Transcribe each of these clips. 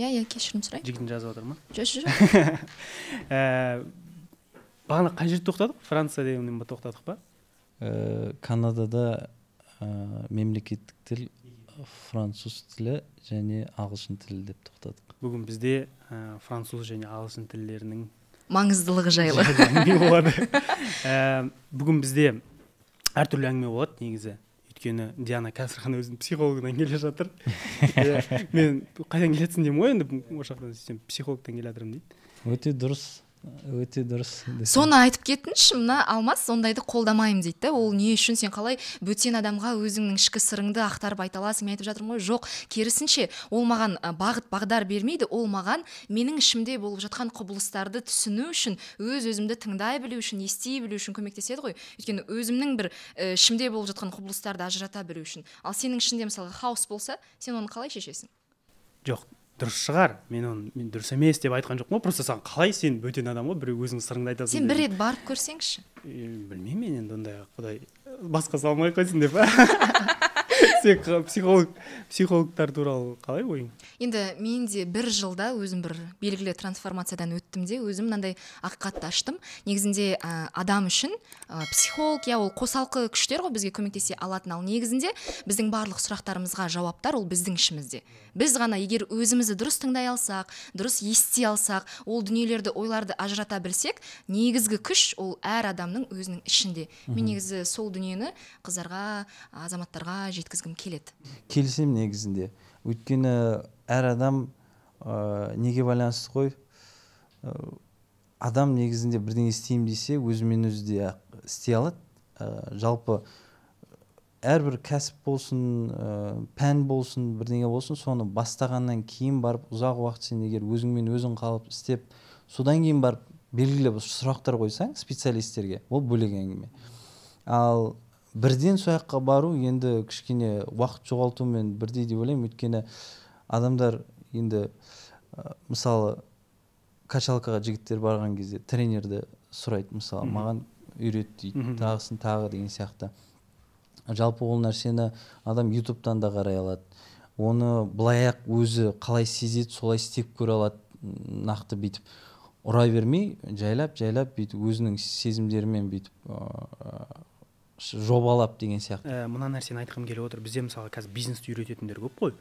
иә иә кешірім сұраймын жігітім жазып жатыр ма жоқ жоқ бағана қай жерде тоқтадық франция дегеннен тоқтадық па канадада мемлекеттік тіл француз тілі және ағылшын тілі деп тоқтадық бүгін бізде француз және ағылшын тілдерінің маңыздылығы жайлы әңгіме болады бүгін бізде әртүрлі әңгіме болады негізі өйткені диана қазір ғана өзінің психологынан келе жатыр мен қайдан келе жатсың деймін ғой енді ол жақтан сөйтсем психологтан келе жатырмын дейді өте дұрыс өте дұрыс соны айтып кетіңізші мына алмас ондайды қолдамаймын дейді ол не үшін сен қалай бөтен адамға өзіңнің ішкі сырыңды ақтарып айта аласың мен айтып жатырмын ғой жоқ керісінше ол маған бағыт бағдар бермейді ол маған менің ішімде болып жатқан құбылыстарды түсіну үшін өз өзімді тыңдай білу үшін ести білу үшін көмектеседі ғой өйткені өзімнің бір э, ішімде болып жатқан құбылыстарды ажырата білу үшін ал сенің ішіңде мысалы хаос болса сен оны қалай шешесің жоқ дұрыс шығар мен оны мен дұрыс емес деп айтқан жоқпын ғой просто саған қалай сен бөтен адам ғой біреу өзіңнің сырыңды айтасың сен бір рет барып көрсеңші білмеймін мен енді ондай құдай басқа салмай ақ қойсын деп психолог психологтар туралы қалай ойың енді мен де бір жылда өзім бір белгілі трансформациядан өттім де өзім мынандай ақ аштым негізінде ә, адам үшін ә, психолог иә ол қосалқы күштер ғой бізге көмектесе алатын ал негізінде біздің барлық сұрақтарымызға жауаптар ол біздің ішімізде біз ғана егер өзімізді дұрыс тыңдай алсақ дұрыс ести алсақ ол дүниелерді ойларды ажырата білсек негізгі күш ол әр адамның өзінің ішінде мен негізі сол дүниені қыздарға азаматтарға жеткізгім айтқым келеді келісемін негізінде өйткені әр адам ә, неге байланысты қой? Э, адам негізінде бірдеңе істеймін десе өзімен өзі де істей алады ә, жалпы әрбір кәсіп болсын ә, пән болсын бірдеңе болсын соны бастағаннан кейін барып ұзақ уақыт сен егер өзіңмен өзің қалып істеп содан кейін барып белгілі сұрақтар қойсаң специалисттерге ол бөлек әңгіме ал бірден сол бару енді кішкене уақыт жоғалтумен бірдей деп ойлаймын өйткені адамдар енді мысалы качалкаға жігіттер барған кезде тренерді сұрайды мысалы маған үйрет дейді тағысын тағы деген сияқты жалпы ол нәрсені адам ютубтан да қарай алады оны былай өзі қалай сезеді солай істеп көре алады нақты бүйтіп ұра бермей жайлап жайлап бүйтіп өзінің сезімдерімен бүйтіп жобалап деген сияқты ә, мына нәрсені айтқым келіп отыр бізде мысалы қазір бизнесті үйрететіндер көп қой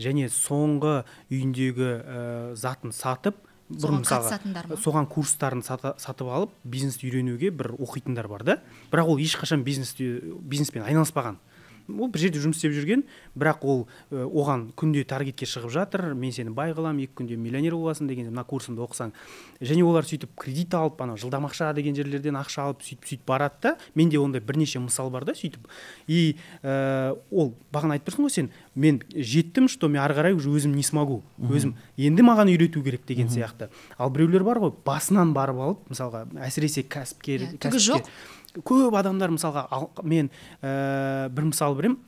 және соңғы үйіндегі ә, затын сатып бұрын мысалы соған курстарын сатып алып бизнесті үйренуге бір оқитындар бар да бірақ ол ешқашан бизнесте бизнеспен айналыспаған ол бір жерде жұмыс істеп жүрген бірақ ол оған күнде таргетке шығып жатыр мен сені бай қыламын екі күнде миллионер боласың деген мына курсымды оқысаң және олар сөйтіп кредит алып ана ақша деген жерлерден ақша алып сөйтіп сөйтіп барады да менде ондай бірнеше мысал бар да сөйтіп и ә, ол бағана айтып тұрсың ғой сен мен жеттім что мен ары қарай уже өзім не смогу өзім енді маған үйрету керек деген сияқты ал біреулер бар ғой басынан барып алып мысалға әсіресе кәсіпкер түгі жоқ көп адамдар мысалға ал, мен ә, бір мысал беремін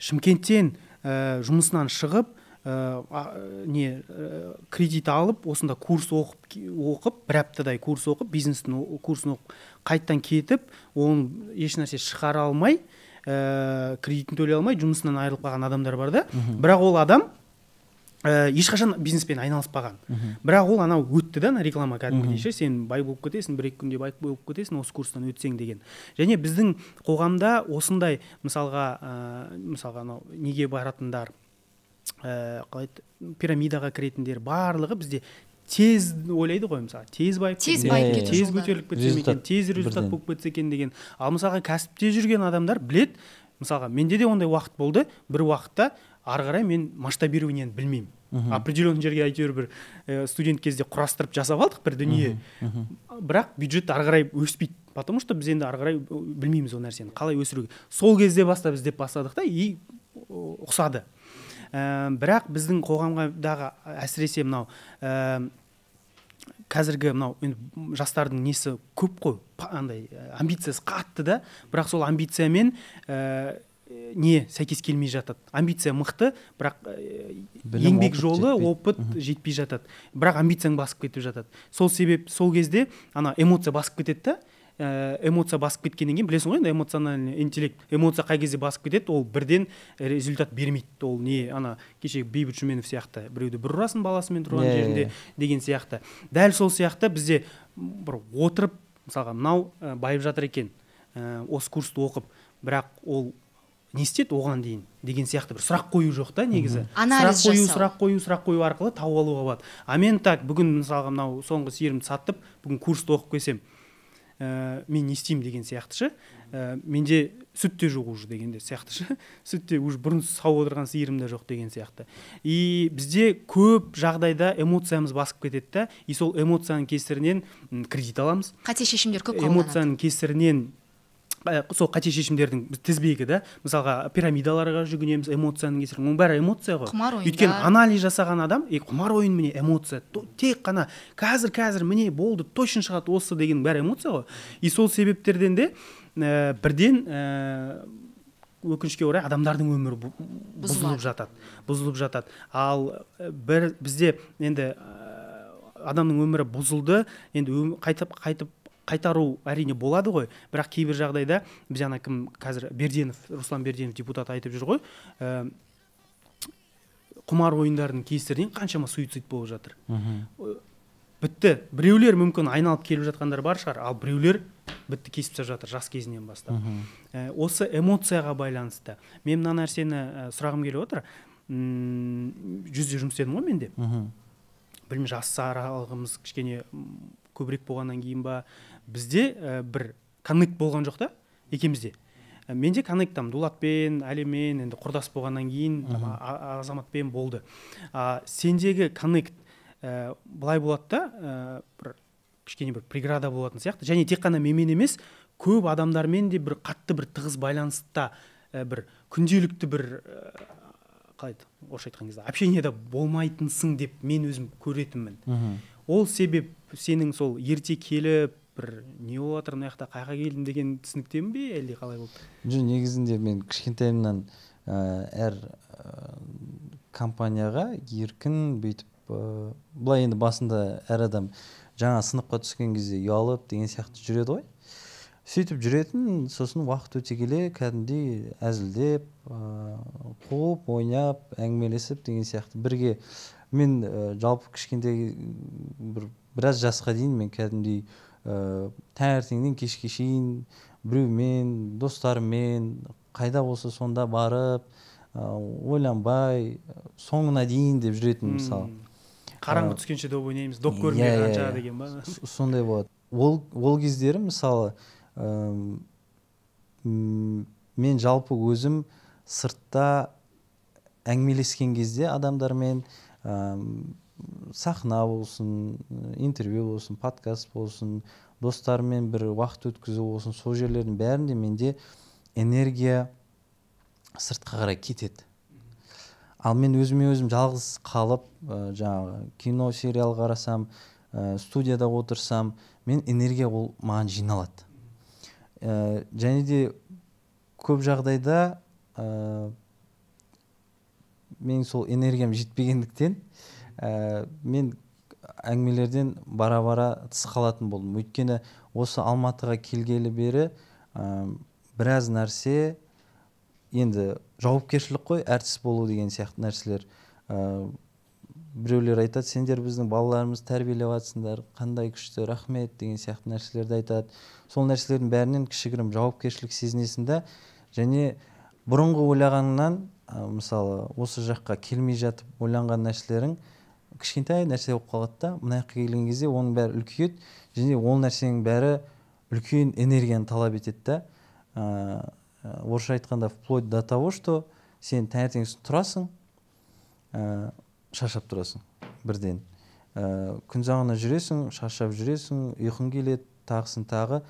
шымкенттен ә, жұмысынан шығып ә, не кредит алып осында курс оқып оқып бір аптадай курс оқып бизнестің курсын оқып қайттан кетіп оны ешнәрсе шығара алмай ә, кредитін төлей алмай жұмысынан айырылып қалған адамдар бар да бірақ ол адам ә, ешқашан бизнеспен айналыспаған бірақ ол анау өтті да ана реклама кәдімгідей ше сен бай болып кетесің бір екі күнде бай болып кетесің осы курстан өтсең деген және біздің қоғамда осындай мысалға ә, мысалға анау неге баратындар ә, қалай пирамидаға кіретіндер барлығы бізде тез ойлайды ғой мысалы тез байып тез байып иә, кету тез көтеріліп кетсем екен тез результат болып кетсе екен деген ал мысалға кәсіпте жүрген адамдар білет мысалға менде де ондай уақыт болды бір уақытта ары қарай мен масштабированиені білмеймін мхм определенный жерге әйтеуір бір ә, студент кезде құрастырып жасап алдық бір дүние бірақ бюджет ары қарай өспейді потому что біз енді ары қарай э, білмейміз ол нәрсені қалай өсіруге сол кезде бастап іздеп бастадық та и э, ұқсады бірақ біздің қоғамдағы әсіресе мынау ә, қазіргі мынау енді жастардың несі көп қой андай амбициясы қатты да бірақ сол амбициямен Э, не сәйкес келмей жатады амбиция мықты бірақ э, еңбек жолы опыт жетпей жатады бірақ амбицияң басып кетіп жатады сол себеп сол кезде ана эмоция басып кетеді да э, эмоция басып кеткеннен кейін білесің ғой енді эмоциональный интеллект эмоция қай кезде басып кетеді ол бірден результат бермейді ол не ана кеше бейбіт жүменов сияқты біреуді бір ұрасың баласымен тұрған иә, жерінде иә, иә. деген сияқты дәл сол сияқты бізде бір отырып мысалға мынау байып жатыр екен осы курсты оқып бірақ ол не істеді оған дейін деген сияқты бір сұрақ қою жоқ та негізі анализ сұрақ қою сұрақ қою сұрақ қою арқылы тауып алуға болады а мен так бүгін мысалға мынау соңғы сиырымды саттып бүгін курсты оқып келсем ә, мен не істеймін деген сияқты ше ә, менде сүт те жоқ уже сүтте сияқты ше сүт те уже бұрын сауып отырған сиырым да жоқ деген сияқты и бізде көп жағдайда эмоциямыз басып кетеді да и сол эмоцияның кесірінен кредит аламыз қате шешімдер көп э, эмоцияның кесірінен Ә, сол қате шешімдердің тізбегі да мысалға пирамидаларға жүгінеміз эмоцияның кесірінен оның бәрі эмоция ғой құмар ойын. өйткені анализ жасаған адам и құмар ойын міне эмоция тек қана қазір қазір міне болды точно шығады осы деген бәрі эмоция ғой и сол себептерден де ә, бірден ә, өкінішке орай адамдардың өмірі бұзылып жатады бұзылып жатады ал ә, бір бізде енді ә, адамның өмірі бұзылды енді қайтып қайтып қайтару әрине болады ғой бірақ кейбір жағдайда біз ана кім қазір берденов руслан берденов депутат айтып жүр ғой ә, құмар ойындарының кесірінен қаншама суицид болып жатыр бітті біреулер мүмкін айналып келіп жатқандар бар шығар ал біреулер бітті кесіп тастап жатыр жас кезінен бастап ә, осы эмоцияға байланысты мен мына нәрсені э, сұрағым келіп отыр жүзде жұмыс істедім ғой менде де білмеймін жас аралығымыз кішкене көбірек болғаннан кейін ба бізде ә, бір коннект болған жоқ та екеумізде э, менде коннект там дулатпен әлимен енді құрдас болғаннан кейін азаматпен болды а, сендегі коннект ә, былай болады да ә, бір кішкене бір преграда болатын сияқты және тек қана менмен емес көп адамдармен де бір қатты бір тығыз байланыста бір күнделікті бір ә, қалай еді орысша айтқан кезде общениеда болмайтынсың деп мен өзім көретінмін ол себеп сенің сол ерте келіп бір не болып жатыр мына жақта қай жаққа келдім деген түсініктемін бе әлде қалай болды жоқ негізінде мен кішкентайымнан әр компанияға еркін бүйтіп ыыы былай енді басында әр адам жаңа сыныпқа түскен кезде ұялып деген сияқты жүреді ғой сөйтіп жүретін сосын уақыт өте келе кәдімгідей әзілдеп ыыы қуып ойнап әңгімелесіп деген сияқты бірге мен жалпы кішкентай бір біраз жасқа дейін мен кәдімгідей Э, таңертеңнен кешке шейін біреумен мен, қайда болса сонда барып э, ойланбай соңына дейін деп жүретін мысалы қараңғы э, түскенше доп ойнаймыз доп иә, көрмей yeah. Иә, иә. деген ба сондай болады ол ол кездері мысалы мен жалпы өзім сыртта әңгімелескен кезде адамдармен сахна болсын интервью болсын подкаст болсын достармен бір уақыт өткізу болсын сол жерлердің бәрінде менде энергия сыртқа қарай кетеді ал мен өзіме өзім жалғыз қалып ә, жаңағы кино сериал қарасам студияда отырсам мен энергия ол маған жиналады ә, және де көп жағдайда ә, мен сол энергиям жетпегендіктен ә, мен әңгімелерден бара бара тыс қалатын болдым өйткені осы алматыға келгелі бері ә, біраз нәрсе енді жауапкершілік қой әртіс болу деген сияқты нәрселер ә, біреулер айтады сендер біздің балаларымызды тәрбиелеп жатсыңдар қандай күшті рахмет деген сияқты нәрселерді айтады сол нәрселердің бәрінен кішігірім жауапкершілік сезінесің да және бұрынғы ойлағаныңнан ә, мысалы осы жаққа келмей жатып ойланған нәрселерің кішкентай нәрсе болып қалады да мына жаққа келген кезде оның бәрі үлкейеді және ол нәрсенің бәрі үлкен энергияны талап етеді да ә, ә орысша айтқанда вплоть до того что сен таңертең тұрасың ә, шаршап тұрасың бірден ә, күн жағына жүресің шаршап жүресің ұйқың келеді тағысын тағы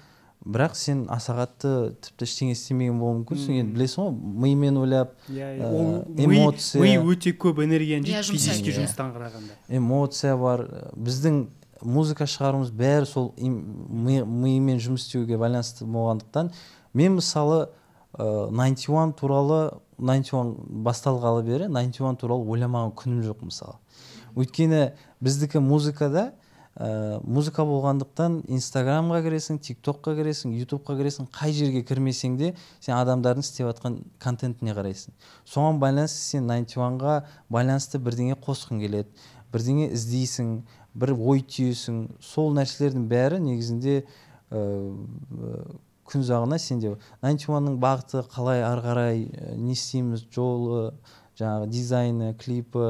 бірақ сен аса қатты тіпті ештеңе істемеген болуы мүмкінсің енді білесің ғой мимен ойлап иә, ә, ми өте көп энергияны жейді иә, жұмыстан қарағанда эмоция бар біздің музыка шығаруымыз бәрі сол мимен жұмыс істеуге байланысты болғандықтан мен мысалы ә, найнти туралы найнти уан басталғалы бері найнти туралы ойламаған күнім жоқ мысалы өйткені біздікі музыкада ә, музыка болғандықтан инстаграмға кіресің тиктокқа кіресің ютубқа кіресің қай жерге кірмесең де сен адамдардың істеп жатқан контентіне қарайсың соған байланысты сен найнти уанға байланысты бірдеңе қосқың келеді бірдеңе іздейсің бір ой түйесің сол нәрселердің бәрі негізінде ә, күн ұзағына сенде найнти уанның бағыты қалай ары қарай не істейміз жолы жаңағы дизайны клипі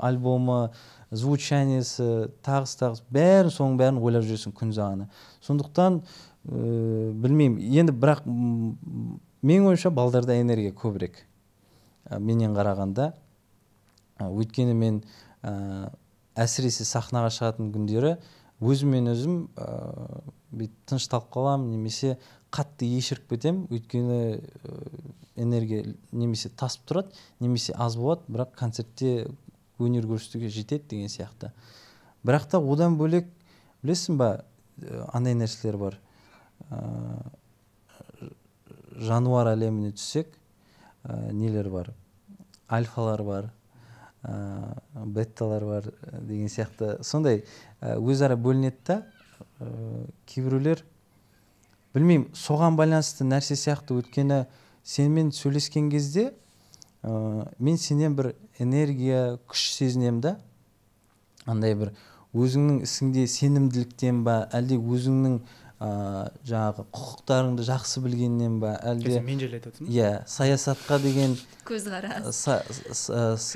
альбомы звучаниесі э, тағысы тағысы бәрін соның бәрін ойлап жүресің күн загына сондықтан ә, білмеймін енді бірақ менің ойымша балдарда энергия көбірек ә, менен қарағанда ә, өйткені мен ә, әсіресе сахнаға шығатын күндері өзіммен өзім ә, тыныш талып қаламын немесе қатты ешіріп кетемін өйткені энергия немесе тасып тұрады немесе аз болады бірақ концертте өнер көрсетуге жетеді деген сияқты бірақ та одан бөлек білесің ба э, андай нәрселер бар ә, жануар әлеміне түссек э, нелер бар альфалар бар ә, бетталар бар деген сияқты сондай өзара бөлінеді да ә, кейбіреулер білмеймін соған байланысты нәрсе сияқты өткені, сенімен сөйлескен кезде ә, мен сенен бір энергия күш сезінемін да андай бір өзіңнің ісіңде сенімділіктен ба әлде өзіңнің ә, жаңағы құқықтарыңды жақсы білгеннен ба әлде мен жайлы айтып отырсың иә саясатқа деген көзқарас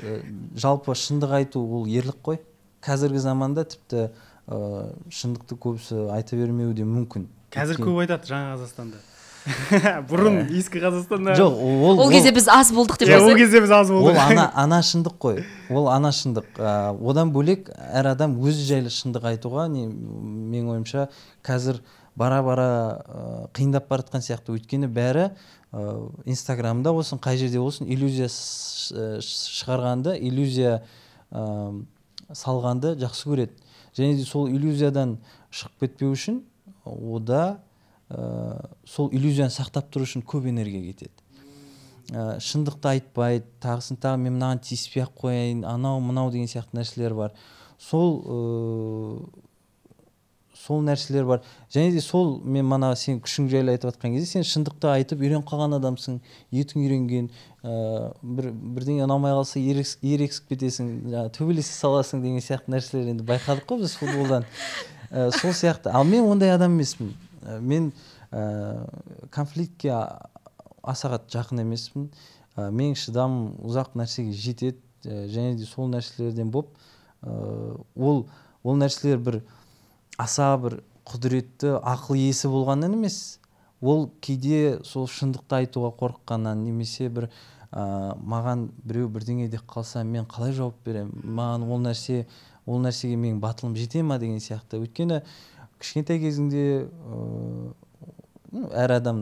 жалпы шындық айту ол ерлік қой қазіргі заманда тіпті ә, шындықты көбісі айта бермеуі де мүмкін қазір көп айтады жаңа қазақстанда бұрын э. ескі қазақстанда жоқ ол ол кезде біз аз болдық деп иә, ол кезде біз аз болдық ол ана шындық қой ол ана шындық э, одан бөлек әр адам өзі жайлы шындық айтуға не менің ойымша қазір бара бара э, қиындап бара жатқан сияқты өйткені бәрі инстаграмда болсын қай жерде болсын иллюзия шығарғанды иллюзия салғанды жақсы көреді және де сол иллюзиядан шығып кетпеу үшін ода ә, сол иллюзияны сақтап тұру үшін көп энергия кетеді ә, шындықты айтпайды тағысын тағы мен мынаған тиіспей ақ қояйын анау мынау деген сияқты нәрселер бар сол ә, сол нәрселер бар және де сол мен мана сен күшің жайлы айтып жатқан кезде сен шындықты айтып үйреніп қалған адамсың етің үйренген ә, бір бірдеңе ұнамай қалса ерексіп кетесің жаңағы төбелесе саласың деген сияқты нәрселер енді байқадық қой біз футболдан ә, сол сияқты ал мен ондай адам емеспін Э, мен э, конфликтке аса қатты жақын емеспін ә, менің шыдамым ұзақ нәрсеге жетеді ә, және де сол нәрселерден боп ә, ол ол нәрселер бір аса бір құдіретті ақыл есі болғаннан емес ол кейде сол шындықты айтуға қорыққаннан немесе бір ә, маған біреу бірдеңе деп қалса мен қалай жауап беремін маған ол нәрсе ол нәрсеге менің батылым жете ма деген сияқты өйткені кішкентай кезіңде ыыы әр адам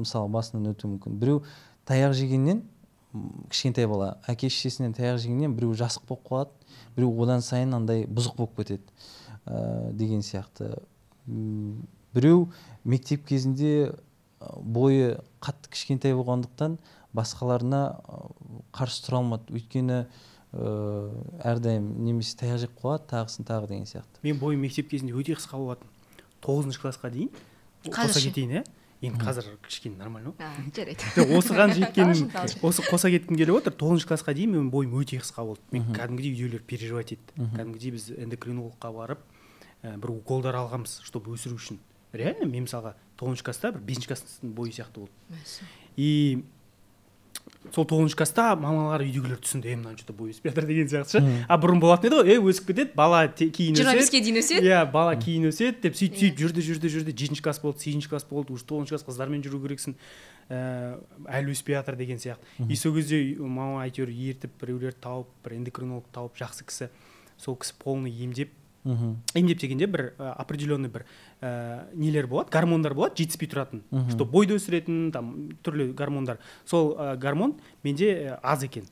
мысалы басынан өтуі мүмкін біреу таяқ жегеннен кішкентай бала әке шешесінен таяқ жегеннен біреу жасық болып қалады біреу одан сайын андай бұзық болып кетеді ә, деген сияқты біреу мектеп кезінде бойы қатты кішкентай болғандықтан басқаларына қарсы тұра алмады өйткені ыыы әрдайым немесе таяқ жеп қалады тағысын тағы деген сияқты мен бойым мектеп кезінде өте қысқа болатын тоғызыншы классқа дейін қоса кетейін иә енді қазір кішкене нормально ғой жарайды осыған жеткен осы қоса кеткім келіп отыр тоғызыншы классқа дейін менің бойым өте қысқа болды мен кәдімгідей үйдегілер переживать етті кәдімгідей біз эндокринологқа барып бір уколдар алғанбыз чтобы өсіру үшін реально мен мысалға тоғызыншы класста бір бесінші класстың бойы сияқты болды и сол тоғызыншы класста мамалар үйдегілер түсінді е мынау че то болып өсіп жатыр деген сияқты ше а бұрын болатын еді ғой е өсіп кетеді бала кейін өседі жиырма беске дейін өседі иә бала кейін өседі деп сөйтіп сөйтіп жүрді жүрді жүрді жетінші класс болды сегізінші класс болды уже тоғызыншы класс қыздармен жүру керексің ііі э, әлі өспей жатыр деген сияқты и сол кезде мама әйтеуір ертіп біреулерді тауып бір эндокринолог тауып жақсы кісі сол кісі полный емдеп мхм емдеп дегенде бір ә, определенный бір ә, нелер болады гормондар болады жетіспей тұратын что бойды өсіретін там түрлі гормондар сол ә, гормон менде аз екен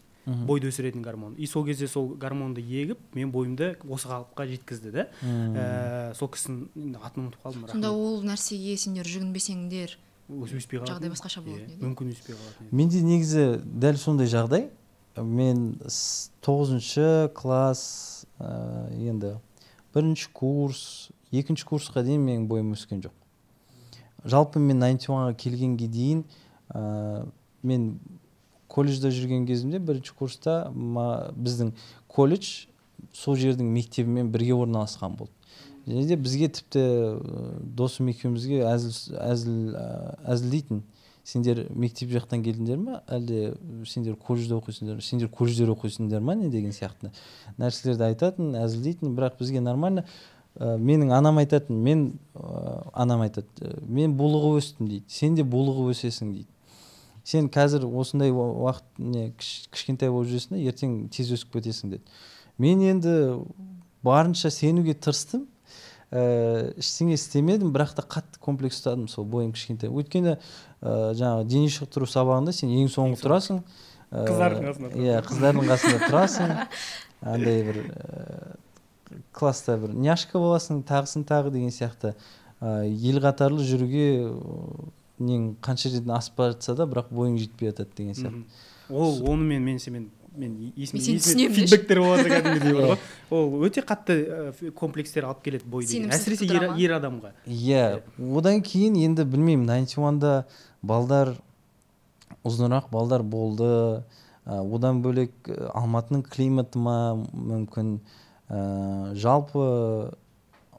бойды өсіретін гормон и сол кезде сол гормонды егіп мен бойымды осы қалыпқа жеткізді да ә, сол кісінің атын ұмытып қалдым сонда ол нәрсеге сендер жүгінбесеңдер өспей қалатын жағдай басқаша болатын еді мүмкін өспей қалатын менде негізі дәл сондай жағдай мен тоғызыншы класс ә, енді бірінші курс екінші курсқа дейін менің бойым өскен жоқ жалпы мен найнти уанға келгенге дейін ә, мен колледжде жүрген кезімде бірінші курста біздің колледж сол жердің мектебімен бірге орналасқан болды және де бізге тіпті досым екеумізге әзіл әзіл әзілдейтін сендер мектеп жақтан келдіңдер ма әлде сендер колледжде оқисыңдар ма сендер колледждер оқисыңдар ма не деген сияқты нәрселерді айтатын әзілдейтін бірақ бізге нормально ә, менің анам айтатын мен ә, анам айтады мен булығып өстім дейді сен де булығып өсесің дейді сен қазір осындай уақыт не кіш, кішкентай болып жүресің ертең тез өсіп кетесің деді мен енді барынша сенуге тырыстым ә, ештеңе істемедім бірақ та қатты комплекс ұстадым сол бойым кішкентай өйткені ә, жаңағы дене шынықтыру сабағында сен ең соңғы тұрасың қыздардың қасында иә қыздардың қасында тұрасың андай бір класста бір няшка боласың тағысын тағы деген сияқты ә, ел қатарлы жүруге нең қанша жерден асып бара да бірақ бойың жетпей жатады деген сияқты ол онымен мен сенімен мен есіме болады кәдімгідей бар ол өте қатты э, комплекстер алып келеді бой әсіресе ер, адамға иә одан кейін енді білмеймін найнти уанда балдар ұзынырақ балдар болды э, одан бөлек э, алматының климаты ма мүмкін ә, жалпы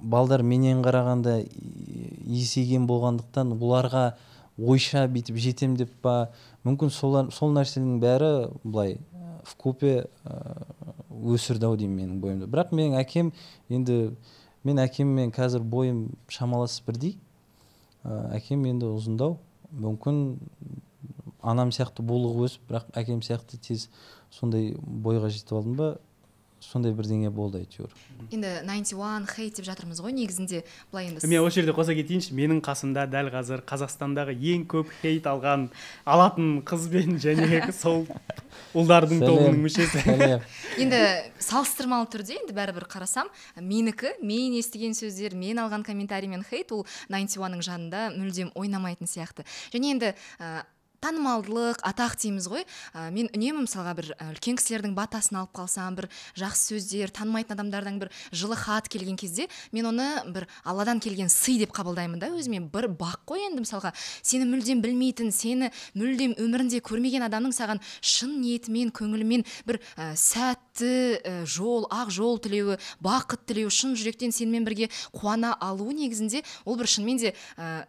балдар менен қарағанда есейген болғандықтан бұларға ойша бүйтіп жетем деп па мүмкін сол нәрсенің бәрі былай в купе өсірді ау деймін менің бойымды бірақ менің әкем енді мен әкеммен қазір бойым шамалас бірдей әкем енді ұзындау мүмкін анам сияқты булығып өсіп бірақ әкем сияқты тез сондай бойға жетіп алдым ба сондай бірдеңе болды әйтеуір енді найнти уан хейт деп жатырмыз ғой негізінде былай енді мен осы жерде қоса кетейінші менің қасымда дәл қазір қазақстандағы ең көп хейт алған алатын қызбен және сол ұлдардың тобының мүшесі енді салыстырмалы түрде енді бәрібір қарасам менікі мен естіген сөздер мен алған комментарий мен хейт ол найнти уанның жанында мүлдем ойнамайтын сияқты және енді танымалдылық атақ дейміз ғой ә, мен үнемі мысалға бір ә, үлкен кісілердің батасын алып қалсам бір жақсы сөздер танымайтын адамдардан бір жылы хат келген кезде мен оны бір алладан келген сый деп қабылдаймын да өзіме бір бақ қой енді мысалға сені мүлдем білмейтін сені мүлдем өмірінде көрмеген адамның саған шын ниетімен көңілімен бір ә, сәтті ә, жол ақ жол тілеуі бақыт тілеуі шын жүректен сенімен бірге қуана алуы негізінде ол бір шынымен де ә,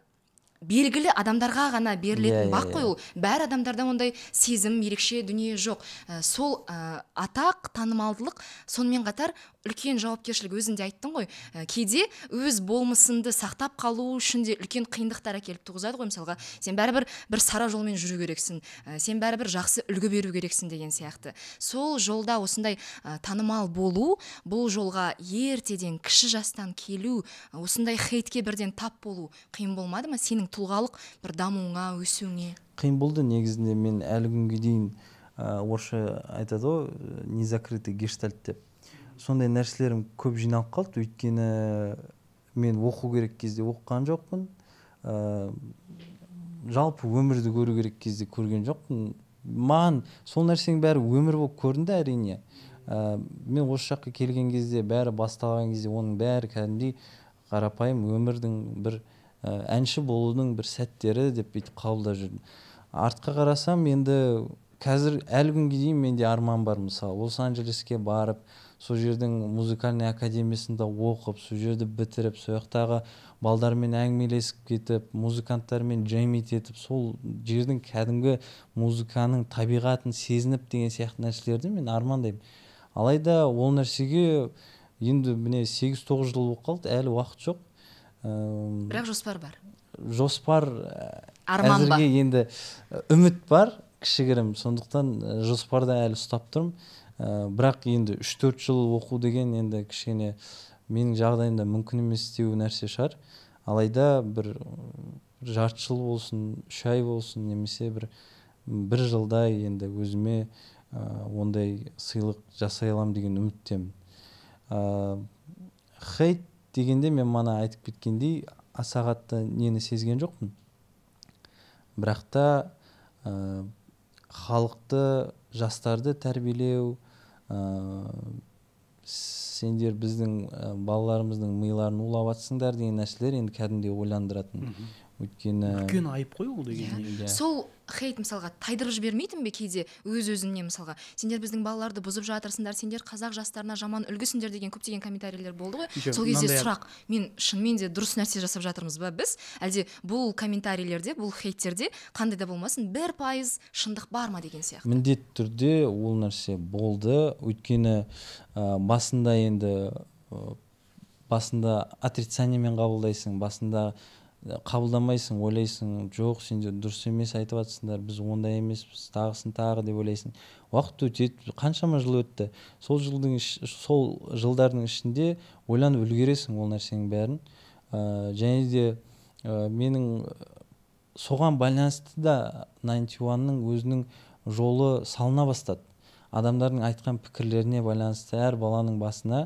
белгілі адамдарға ғана берілетін yeah, иә, бақ иә, қой иә. ол бәр адамдарда ондай сезім ерекше дүние жоқ ә, сол ә, атақ танымалдылық сонымен қатар үлкен жауапкершілік өзіңде айттың ғой ә, кейде өз болмысыңды сақтап қалу үшін де үлкен қиындықтар әкеліп туғызады ғой мысалға сен бәрібір бір сара жолмен жүру керексің ә, сен бәрібір жақсы үлгі беру керексің деген сияқты сол жолда осындай ә, танымал болу бұл жолға ертеден кіші жастан келу ә, осындай хейтке бірден тап болу қиын болмады ма сенің тұлғалық бір дамуыңа өсуіңе қиын болды негізінде мен әлі күнге дейін орысша айтады ғой «Э, незакрытый гештальт деп сондай нәрселерім көп жиналып қалды өйткені э, мен оқу керек кезде оқыған жоқпын ә, жалпы өмірді көру керек кезде көрген жоқпын маған сол нәрсенің бәрі өмір болып көрінді әрине ә, мен осы жаққа келген кезде бәрі басталған кезде оның бәрі кәдімгідей қарапайым өмірдің бір Ә, әнші болудың бір сәттері деп бүйтіп қабылдап жүрдім артқа қарасам енді қазір әлі күнге дейін менде арман бар мысалы лос анджелеске барып сол жердің музыкальный академиясында оқып сол жерді бітіріп сол жақтағы балдармен әңгімелесіп кетіп музыканттармен джемить етіп сол жердің кәдімгі музыканың табиғатын сезініп деген сияқты нәрселерді мен армандаймын алайда ол нәрсеге енді міне сегіз тоғыз жыл болып қалды әлі уақыт жоқ бірақ жоспар бар жоспар э, арман әзірге енді э, үміт бар кішігірім сондықтан э, жоспарды әлі ұстап тұрмын бірақ енді үш төрт жыл оқу деген енді кішкене менің жағдайымда мүмкін емес деу нәрсе шығар алайда бір жарты жыл болсын үш ай болсын немесе бір бір жылдай енді өзіме ә, ондай сыйлық жасай аламын деген үміттемін ә, хейт дегенде мен мана айтып кеткендей аса қатты нені сезген жоқпын бірақ та ә, халықты жастарды тәрбиелеу ә, сендер біздің ә, балаларымыздың миларын улап деген нәрселер енді кәдімгідей ойландыратын өйткені үлкен айып қой ол деген иә. сол хейт мысалға тайдырып жібермейтін бе кейде өз өзіне мысалға сендер біздің балаларды бұзып жатырсыңдар сендер қазақ жастарына жаман үлгісіңдер деген көптеген комментарийлер болды ғой сол кезде сұрақ мен шынымен де дұрыс нәрсе жасап жатырмыз ба біз әлде бұл комментарийлерде бұл хейттерде қандай да болмасын бір пайыз шындық бар ма деген сияқты міндетті түрде ол нәрсе болды өйткені ә, басында енді ә, басында отрицаниемен қабылдайсың басында қабылдамайсың ойлайсың жоқ сендер дұрыс емес айтып жатсыңдар біз ондай емеспіз тағысын тағы деп ойлайсың уақыт өтеді қаншама жыл өтті сол жылдың сол жылдардың ішінде ойланып үлгересің ол нәрсенің бәрін ә, және де э, менің э, соған байланысты да найнти уанның өзінің жолы салына бастады адамдардың айтқан пікірлеріне байланысты әр баланың басына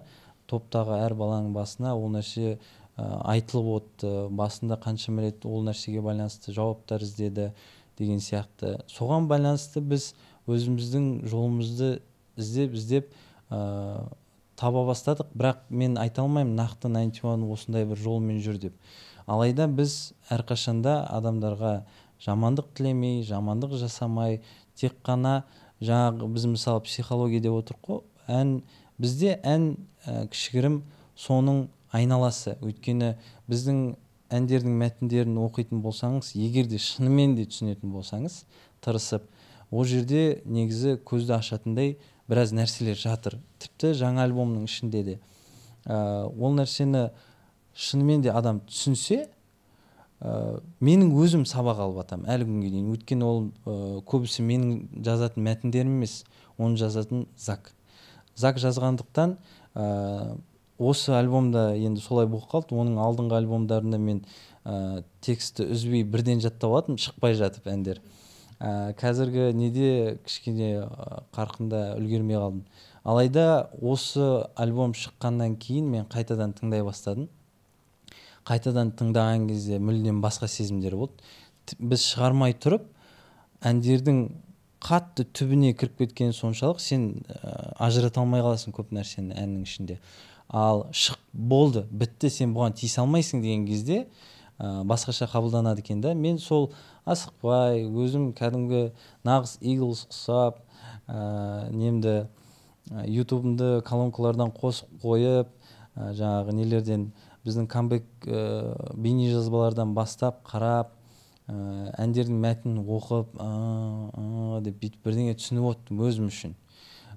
топтағы әр баланың басына ол нәрсе Э, айтылып отты басында қаншама рет ол нәрсеге байланысты жауаптар іздеді деген сияқты соған байланысты біз өзіміздің жолымызды іздеп іздеп ә, таба бастадық бірақ мен айта алмаймын нақты найнти осындай бір жолмен жүр деп алайда біз әрқашанда адамдарға жамандық тілемей жамандық жасамай тек қана жаңағы біз мысалы психология деп отырмық қой ән бізде ән ә, кішігірім соның айналасы өйткені біздің әндердің мәтіндерін оқитын болсаңыз егер де шынымен де түсінетін болсаңыз тырысып ол жерде негізі көзді ашатындай біраз нәрселер жатыр тіпті жаңа альбомның ішінде де ә, ол нәрсені шынымен де адам түсінсе ә, менің өзім сабақ алып жатамын әлі күнге дейін өйткені ол ә, көбісі менің жазатын мәтіндерім емес оны жазатын зак зак жазғандықтан осы альбомда енді солай болып қалды оның алдыңғы альбомдарында мен ә, текстті үзбей бірден жаттап алатынмын шықпай жатып әндер ә, қазіргі неде кішкене қарқында үлгермей қалдым алайда осы альбом шыққаннан кейін мен қайтадан тыңдай бастадым қайтадан тыңдаған кезде мүлдем басқа сезімдер болды біз шығармай тұрып әндердің қатты түбіне кіріп кеткені соншалық сен ә, ажырата алмай қаласың көп нәрсені әннің ішінде ал шық болды бітті сен бұған тиісе алмайсың деген кезде ә, басқаша қабылданады екен да мен сол асықпай өзім кәдімгі нағыз иглс құсап ә, немді ютубымды колонкалардан қосып қойып ә, жаңағы нелерден біздің камбэк ә, бейнежазбалардан бастап қарап ә, әндердің мәтінін оқып ә, деп бүйтіп бірдеңе түсініп отырдым өзім үшін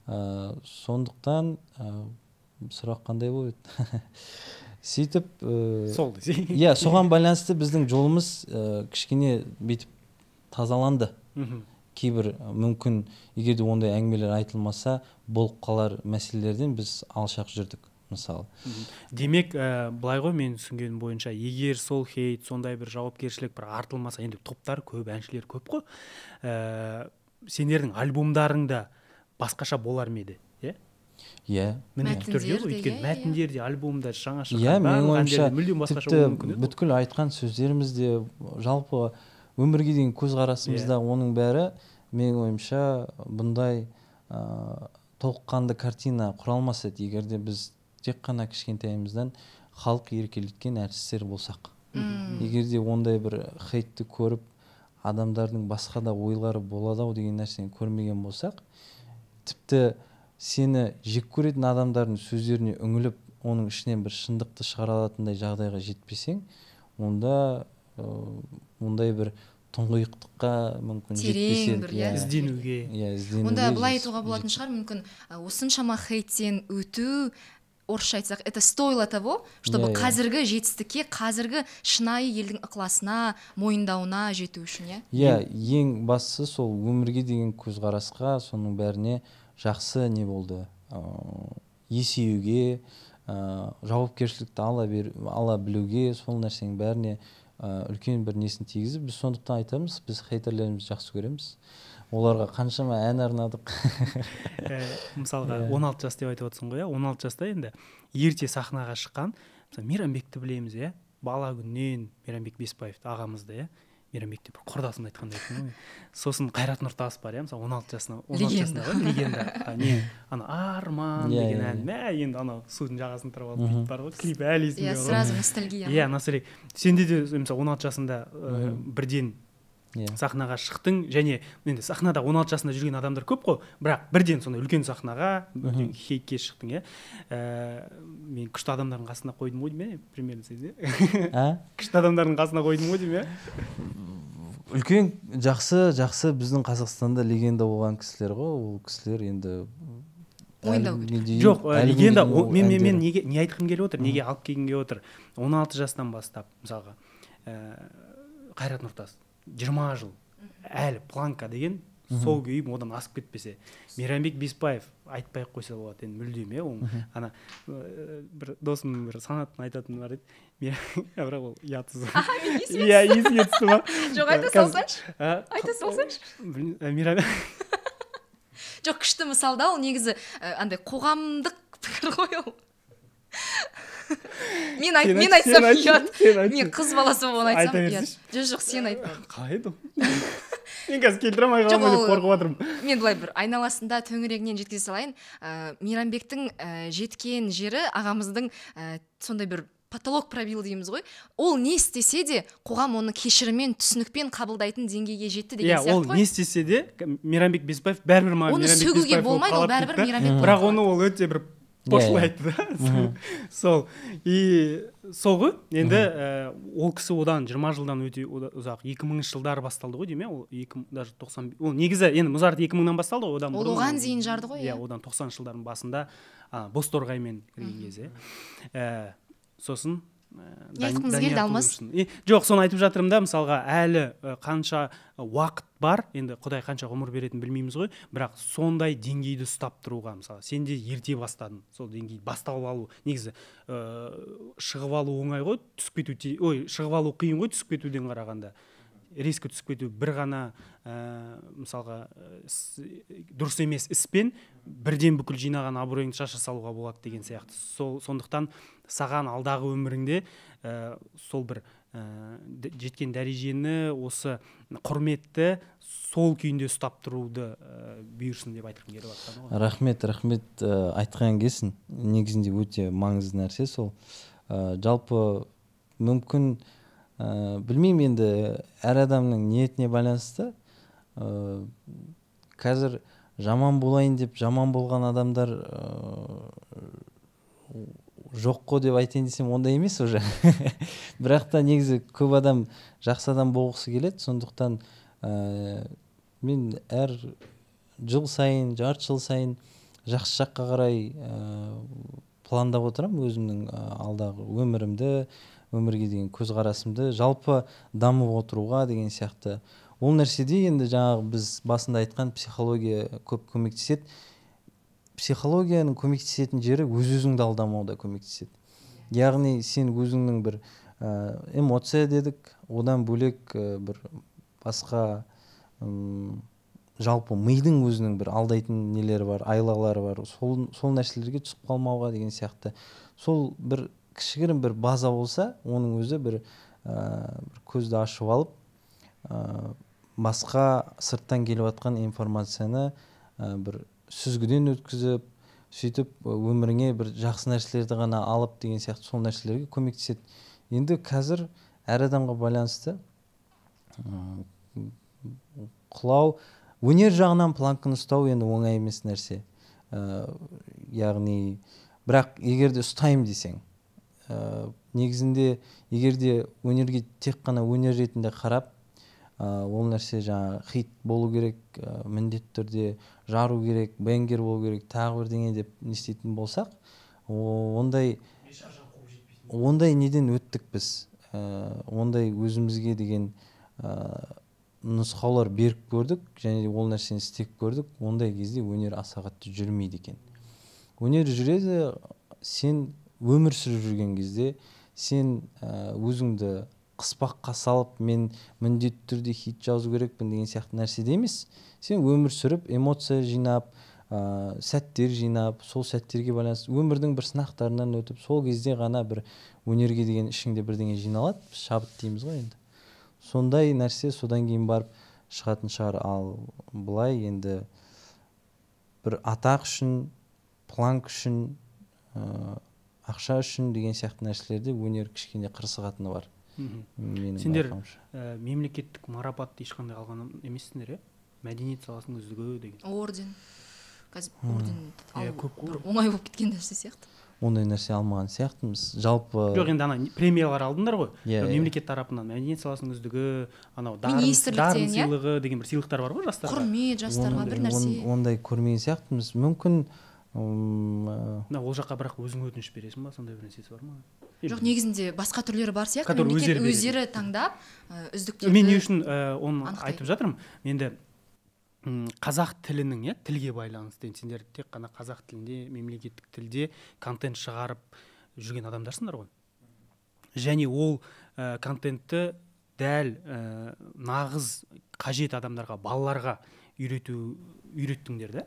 ә, сондықтан сұрақ қандай болып сөйтіп э, сол иә соған байланысты біздің жолымыз ә, кішкене бүйтіп тазаланды кейбір э, мүмкін егер де ондай әңгімелер айтылмаса болып қалар мәселелерден біз алшақ жүрдік мысалы демек ә, былай ғой мен түсінгенім бойынша егер сол хейт сондай бір жауапкершілік бір артылмаса енді топтар көп әншілер көп қой ә, сендердің да басқаша болар ма еді иә міне түрде ғой өйткені иә, мәтіндер иә. де альбомдар жаңа шыққан иә менің ойымша бүткіл айтқан сөздеріміз де жалпы өмірге деген көзқарасымыз да иә. оның бәрі менің ойымша бұндай ыыы толыққанды картина құра алмас еді егер біз тек қана кішкентайымыздан халық еркелеткен әртістер болсақ егер де ондай бір хейтті көріп адамдардың басқа да ойлары болады ау деген нәрсені көрмеген болсақ тіпті сені жек көретін адамдардың сөздеріне үңіліп оның ішінен бір шындықты шығара алатындай жағдайға жетпесең онда ондай бір тұңғиықтыққа мүмкін терең бір иә. иә ізденуге иә онда былай айтуға болатын шығар мүмкін осыншама хейттен өту орысша айтсақ это стоило того чтобы yeah, иә, yeah. Иә. қазіргі жетістікке қазіргі шынайы елдің ықыласына мойындауына жету үшін иә иә ең бастысы сол өмірге деген көзқарасқа соның бәріне жақсы не болды ыыы есеюге ыыы жауапкершілікті ала, бер, ала білуге сол нәрсенің бәріне ә, үлкен бір несін тигізіп біз сондықтан айтамыз біз хейтерлерімізді жақсы көреміз оларға қаншама ән арнадық ә, мысалға 16 э. жас деп айтып отырсың ғой иә он алты жаста енді ерте сахнаға шыққан мысалы мейрамбекті білеміз иә бала күннен мейрамбек беспаевты ағамызды иә мейрамбектеп бір құрдасым айтқандай екен ғой сосын қайрат нұртас бар иә мысалы он алты жасында он жасында ғой легенда не ана арман иә, деген иә, ән иә. мә енді анау судың жағасын тұрып алып бүйтіп бар ғой клип әлі есімде иә сразу ностальгия иә ностальгия сенде де мысалы он алты жасында бірден yeah. Иә. сахнаға шықтың және енді сахнада 16 жасында жүрген адамдар көп қой бірақ бірден сондай үлкен сахнаға бірден хейкке шықтың иә ә, мен күшті адамдардың қасына қойдым ғой деймін иә примерно сөз иә күшті адамдардың қасына қойдым ғой деймін иә үлкен жақсы жақсы біздің қазақстанда легенда болған кісілер ғой ол кісілер енді жоқ легенда мен мен мен неге не айтқым келіп отыр неге алып келгім келіп отыр 16 жастан бастап мысалға ііі ә, қайрат нұртас жиырма жыл әлі планка деген сол күйі одан асып кетпесе мейрамбек беспаев айтпай ақ қойса болады енді мүлдем иә оны ана э, бір досым бір санаттың айтатыны бар еді бірақ ол ұятсыз иә есіңе түсті ма жоқ айта салсаңшы айта салсаңшы жоқ күшті мысал да ол негізі э, андай қоғамдық пікір ғой ол мен айт мен айтсам ұят мен қыз баласы оны айтсам ұят жоқ жоқ сен айт қайдым мен қазір келтіре алмай қаламын деп қорқып жатырмын мен былай бір айналасында төңірегінен жеткізе салайын ыыы ә, мейрамбектің ә, жеткен жері ағамыздың ә, сондай бір потолок пробил дейміз ғой ол не істесе де қоғам оны кешіріммен түсінікпен қабылдайтын деңгейге жетті деген иә, сияқты ол не істесе де мейрамбек беспаев бәрібір маған оны сөгуге болмайды ол бәрібір мейрамбек бірақ оны ол өте бір айтты иә, да иә. сол и сол ғой енді ә, ол кісі одан жиырма жылдан өте ұзақ екі мыңыншы жылдары басталды ғой деймін иә ол екі даже тоқсан ол негізі енді музарт екі мыңнан басталды ғой одан ол оған дейін жарды ғой иә, иә одан тоқсаныншы жылдардың басында бозторғаймен кірген кезі ә, сосын не айтқыңыз келді алмас жоқ соны айтып жатырмын да мысалға әлі қанша уақыт бар енді құдай қанша ғұмыр беретінін білмейміз ғой бірақ сондай деңгейді ұстап тұруға мысалы сен де ерте бастадың сол деңгей басталып алу негізі ыыы шығып алу оңай ғой түсіп кету ой шығып алу қиын ғой түсіп кетуден қарағанда риск түсіп кету бір ғана ә, мысалға дұрыс емес іспен бірден бүкіл жинаған абыройыңды шаша салуға болады деген сияқты сол сондықтан саған алдағы өміріңде ә, сол бір ә, жеткен дәрежені осы құрметті сол күйінде ұстап тұруды ә, бұйырсын деп айтқым келіп жатқаны ғой рахмет рахмет ә, айтқан келсін негізінде өте маңызды нәрсе сол ә, жалпы мүмкін ә, білмеймін енді әр адамның ниетіне байланысты ә, қазір жаман болайын деп жаман болған адамдар ә, жоқ қой деп айтайын десем ондай емес уже бірақ та негізі көп адам жақсы адам болғысы келеді сондықтан ә, мен әр жыл сайын жарты жыл сайын жақсы жаққа қарай ә, пландап отырам өзімнің алдағы өмірімді өмірге деген көзқарасымды жалпы дамып отыруға деген сияқты ол нәрседе енді жаңағы біз басында айтқан психология көп көмектеседі психологияның көмектесетін жері өз өзіңді алдамауда көмектеседі яғни сен өзіңнің бір эмоция дедік одан бөлек бір басқа ұм, жалпы мидың өзінің бір алдайтын нелері бар айлалары бар сол, сол нәрселерге түсіп қалмауға деген сияқты сол бір кішігірім бір база болса оның өзі бір бір көзді ашып алып басқа сырттан келіп жатқан информацияны бір сүзгіден өткізіп сөйтіп өміріңе бір жақсы нәрселерді ғана алып деген сияқты сол нәрселерге көмектеседі енді қазір әр адамға байланысты құлау өнер жағынан планканы ұстау енді оңай емес нәрсе ә, яғни бірақ егер де ұстаймын десең ә, негізінде егер де өнерге тек қана өнер ретінде қарап ә, ол нәрсе жаңағы хит болу керек ә, міндетті түрде жару керек бенгер болу керек тағы бірдеңе деп не істейтін болсақ ондай ондай неден өттік біз ә, ондай өзімізге деген ә, нұсқаулар беріп көрдік және ол нәрсені істеп көрдік ондай кезде өнер аса қатты жүрмейді екен өнер жүреді сен өмір сүріп жүрген кезде сен өзіңді қыспаққа салып мен міндетті түрде хит жазу керекпін деген сияқты нәрседе емес сен өмір сүріп эмоция жинап ә, сәттер жинап сол сәттерге байланысты өмірдің бір сынақтарынан өтіп сол кезде ғана бір өнерге деген ішіңде бірдеңе жиналады біз шабыт дейміз ғой енді сондай нәрсе содан кейін барып шығатын шығар ал былай енді бір атақ үшін планк үшін ақша үшін деген сияқты нәрселерде өнер кішкене қырсығатыны бар менің сендер ә, мемлекеттік марапат ешқандай алған емессіңдер иә мәдениет саласының үздігі деген орден қазір орден көп оңай болып кеткен нәрсе сияқты ондай нәрсе алмаған сияқтымыз жалпы жоқ енді ана премиялар алдыңдар ғой иә yeah, иә. мемлекет тарапынан мәдениет саласының үздігі анау дарын иә? сыйлығы деген бір сыйлықтар бар ғой жастарға құрмет жастарға бір нәрсе ондай көрмеген сияқтымыз мүмкін мына ол жаққа бірақ өзің өтініш бересің ба сондай бір нәрсесі бар ма жоқ негізінде басқа түрлері бар сияқты мемлекет өздері таңдап үздіктерді мен не үшін оны айтып жатырмын енді қазақ тілінің иә тілге байланысты енді сендер тек қана қазақ тілінде мемлекеттік тілде контент шығарып жүрген адамдарсыңдар ғой және ол контентті дәл нағыз қажет адамдарға балаларға үйрету үйреттіңдер да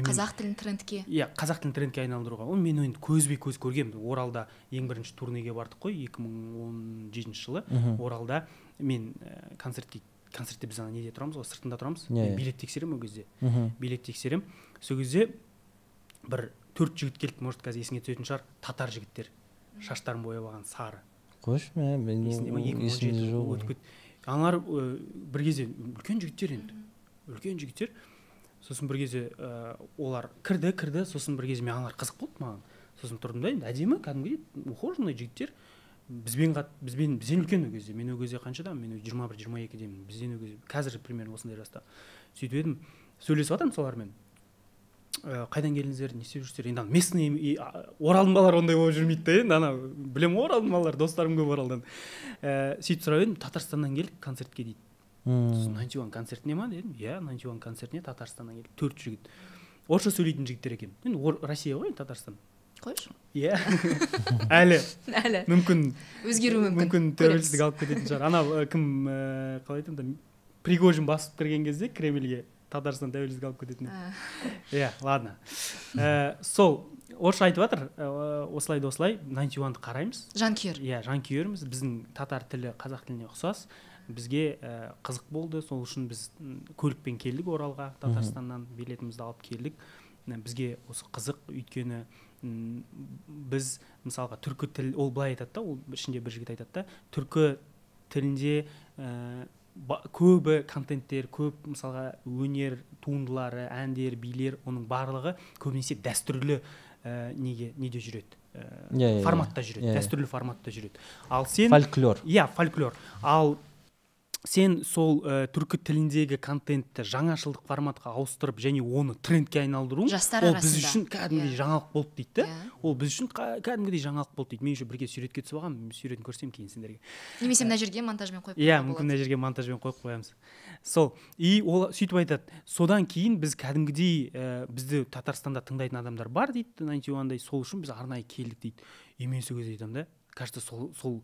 қазақ тілін трендке иә қазақ тілін трендке айналдыруға ол мен енді көзбе көз көргенмін оралда ең бірінші турнеге бардық қой 2017 жылы оралда мен э, концертке концертте біз ана неде тұрамыз ғой сыртында тұрамыз yeah, иә, yeah. Иә. билет тексеремін ол кезде билет тексеремін сол кезде бір төрт жігіт келді может қазір есіңе түсетін шығар татар жігіттер шаштарын бояп алған сары қойшы мә өтіп кетті аналар э, бір кезде үлкен жігіттер енді үлкен жігіттер сосын бір кезде ә, олар кірді кірді сосын бір кезде мен қызық болды маған сосын тұрдым да енді әдемі кәдімгідей ухоженный жігіттер бізбен қат бізбен бізден үлкен ол кезде мен ол кезде қаншадамын мен жиырма бір жиырма екідемін бізден ол кезде қазір примерно осындай жаста сөйтіп едім сөйлесіп жатырмын солармен ә, қайдан келдіңіздер не істеп жүрсіздер енді ана местный оралдың балалары ондай болып жүрмейді да енді ана білемін ғой оралдың балалары достарым көп оралдан ә, э, сөйтіп сұрап едім татарстаннан келдік концертке дейді сосын найнти уан концертіне ма дедім иә найнти уан концертіне татарстаннан келді төрт жігіт орысша сөйлейтін жігіттер екен енді россия ғой татарстан қойшы иә әлі әлі мүмкін өзгеруі мүмкін мүмкін тәуелсіздік алып кететін шығар анау э, кім э, қалай айтамын да пригожин басып кірген кезде кремльге татарстан тәуелсіздік алып кететін ә. иә ладно э, сол орысша айтып жатыр осылай да осылай найнти уанды қараймыз жанкүйер иә жанкүйерміз біздің татар тілі қазақ тіліне ұқсас бізге ә, қызық болды сол үшін біз көлікпен келдік оралға татарстаннан билетімізді алып келдік бізге осы қызық өйткені біз мысалға түркі тіл ол былай айтады да ол ішінде бір жігіт айтады да түркі тілінде ә, көбі контенттер көп мысалға өнер туындылары әндер билер оның барлығы көбінесе дәстүрлі ә, неге неде жүреді ә, yeah, yeah, форматта иә. жүреді yeah, иә, иә. дәстүрлі форматта жүреді ал сен фольклор иә фольклор ал сен сол ә, түркі тіліндегі контентті жаңашылдық форматқа ауыстырып және оны трендке айналдыру жастар ол біз үшін кәдімгідей yeah. Иә. жаңалық болды дейді yeah. Иә. ол біз үшін кәдімгідей жаңалық болды дейді мен еще бірге суретке түсіп алғанмын суретін көрсетемін кейін сендерге немесе ә, мына жерге монтажбен қойып иә мүмкін мына жерге монтажбен қойып қоямыз сол и ол сөйтіп айтады содан кейін біз кәдімгідей ә, бізді татарстанда тыңдайтын адамдар бар дейді найнти уандай сол үшін біз арнайы келдік дейді и мен сол кезде айтамын да кажется сол сол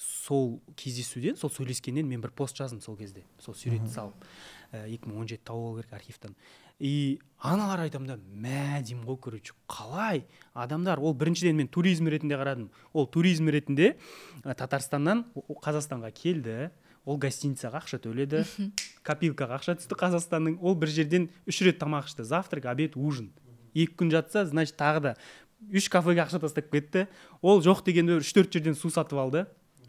сол кездесуден сол сөйлескеннен мен бір пост жаздым сол кезде сол суретті салып э, екі мың он жеті тауып керек архивтан и аналар айтамын да мә деймін ғой короче қалай адамдар ол біріншіден мен туризм ретінде қарадым ол туризм ретінде э, татарстаннан қазақстанға келді ол гостиницаға ақша төледі копилкаға ақша түсті қазақстанның ол бір жерден үш рет тамақ ішті завтрак обед ужин екі күн жатса значит тағы да үш кафеге ақша тастап кетті ол жоқ дегенде үш төрт жерден су сатып алды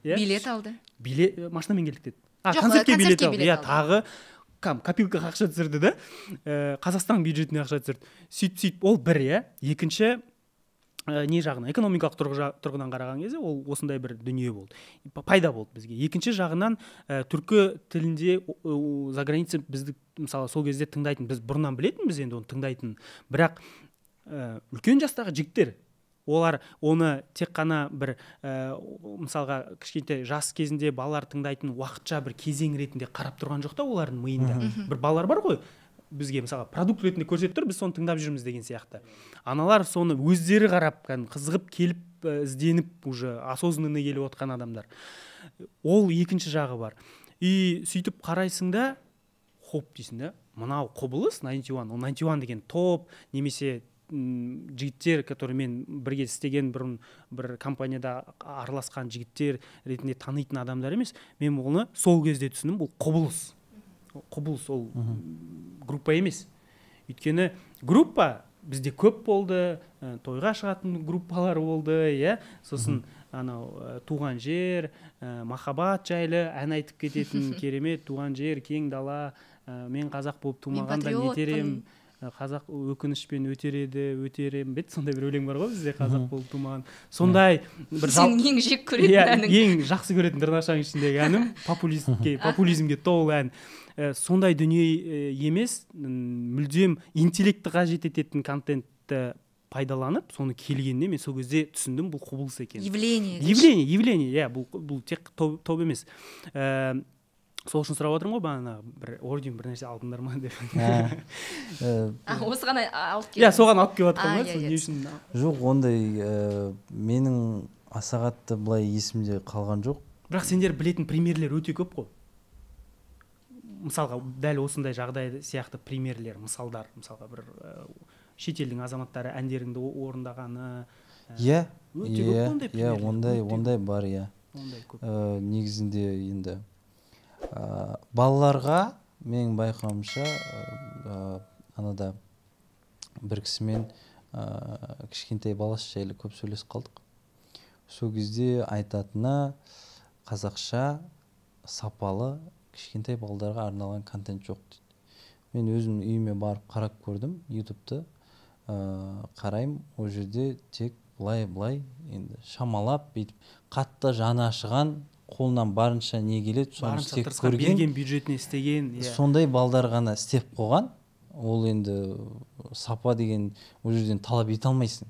иә билет алды билет э, машинамен келдік деді а Жоқ, концертке билет алды иә тағы копилкаға ақша түсірді да ә, қазақстан бюджетіне ақша түсірді сөйтіп сөйтіп ол бір иә екінші ә, не жағынан экономикалық тұрғы, тұрғыдан қараған кезде ол осындай бір дүние болды пайда болды бізге екінші жағынан ә, түркі тілінде за граница бізді мысалы сол кезде тыңдайтын біз бұрыннан білетінбіз енді оны тыңдайтын бірақ ә, үлкен жастағы жігіттер олар оны тек қана бір ә, мысалға кішкентай жас кезінде балалар тыңдайтын уақытша бір кезең ретінде қарап тұрған жоқ та олардың миында бір балалар бар ғой бізге мысалға, продукт ретінде көрсетіп тұр біз соны тыңдап жүрміз деген сияқты аналар соны өздері қарап кәдімгі қызығып келіп э, ізденіп уже осознанно келіп отқан адамдар ол екінші жағы бар и сөйтіп қарайсың да хоп дейсің да мынау құбылыс 91 ол 91 деген топ немесе жігіттер которые мен бірге істеген бұрын бір компанияда араласқан жігіттер ретінде танитын адамдар емес мен оны сол кезде түсіндім бұл құбылыс құбылыс ол группа емес өйткені группа бізде көп болды ә, тойға шығатын группалар болды иә сосын анау ә, туған жер ә, махаббат жайлы ән айтып кететін керемет туған жер кең дала мен қазақ болып тумағанда не етер қазақ өкінішпен өтереді өтерем бе сондай бір өлең бар ғой бізде қазақ болып туман сондай бір сенің ең жек иә, көретін әнің ең жақсы көретін тырнақшаның ішіндегі әнім популистке популизмге толы ән ә, сондай дүние емес мүлдем интеллектті қажет ететін контентті пайдаланып соны келгенде мен сол кезде түсіндім бұл құбылыс екен. явление явление явление иә бұл бұл тек топ, емес сол үшін сұрап отырмын ғой бағанағы бір орден бір нәрсе алдыңдар ма деп ә, ә, осыған алып кел иә соған алып келіп жатқан ғой иә, не иә. үшін жоқ ондай ә, менің аса қатты былай есімде қалған жоқ бірақ сендер білетін примерлер өте көп қой мысалға дәл осындай жағдай сияқты примерлер мысалдар мысалға бір шетелдің азаматтары әндеріңді орындағаны иә иә иә ондай ондай бар иә ондай көп негізінде енді ә, балаларға мен байқауымша э, э, анада бір кісімен ә, кішкентай баласы жайлы көп сөйлесіп қалдық сол кезде айтатыны қазақша сапалы кішкентай балдарға арналған контент жоқ дейді мен өзім үйіме барып қарап көрдім ютубты ә, қараймын ол жерде тек былай былай енді шамалап бүйтіп қатты жаны ашыған қолынан барынша не келеді соны істеп көрген берген бюджетіне істеген иә сондай балдар ғана істеп қойған ол енді сапа деген ол жерден талап ете алмайсың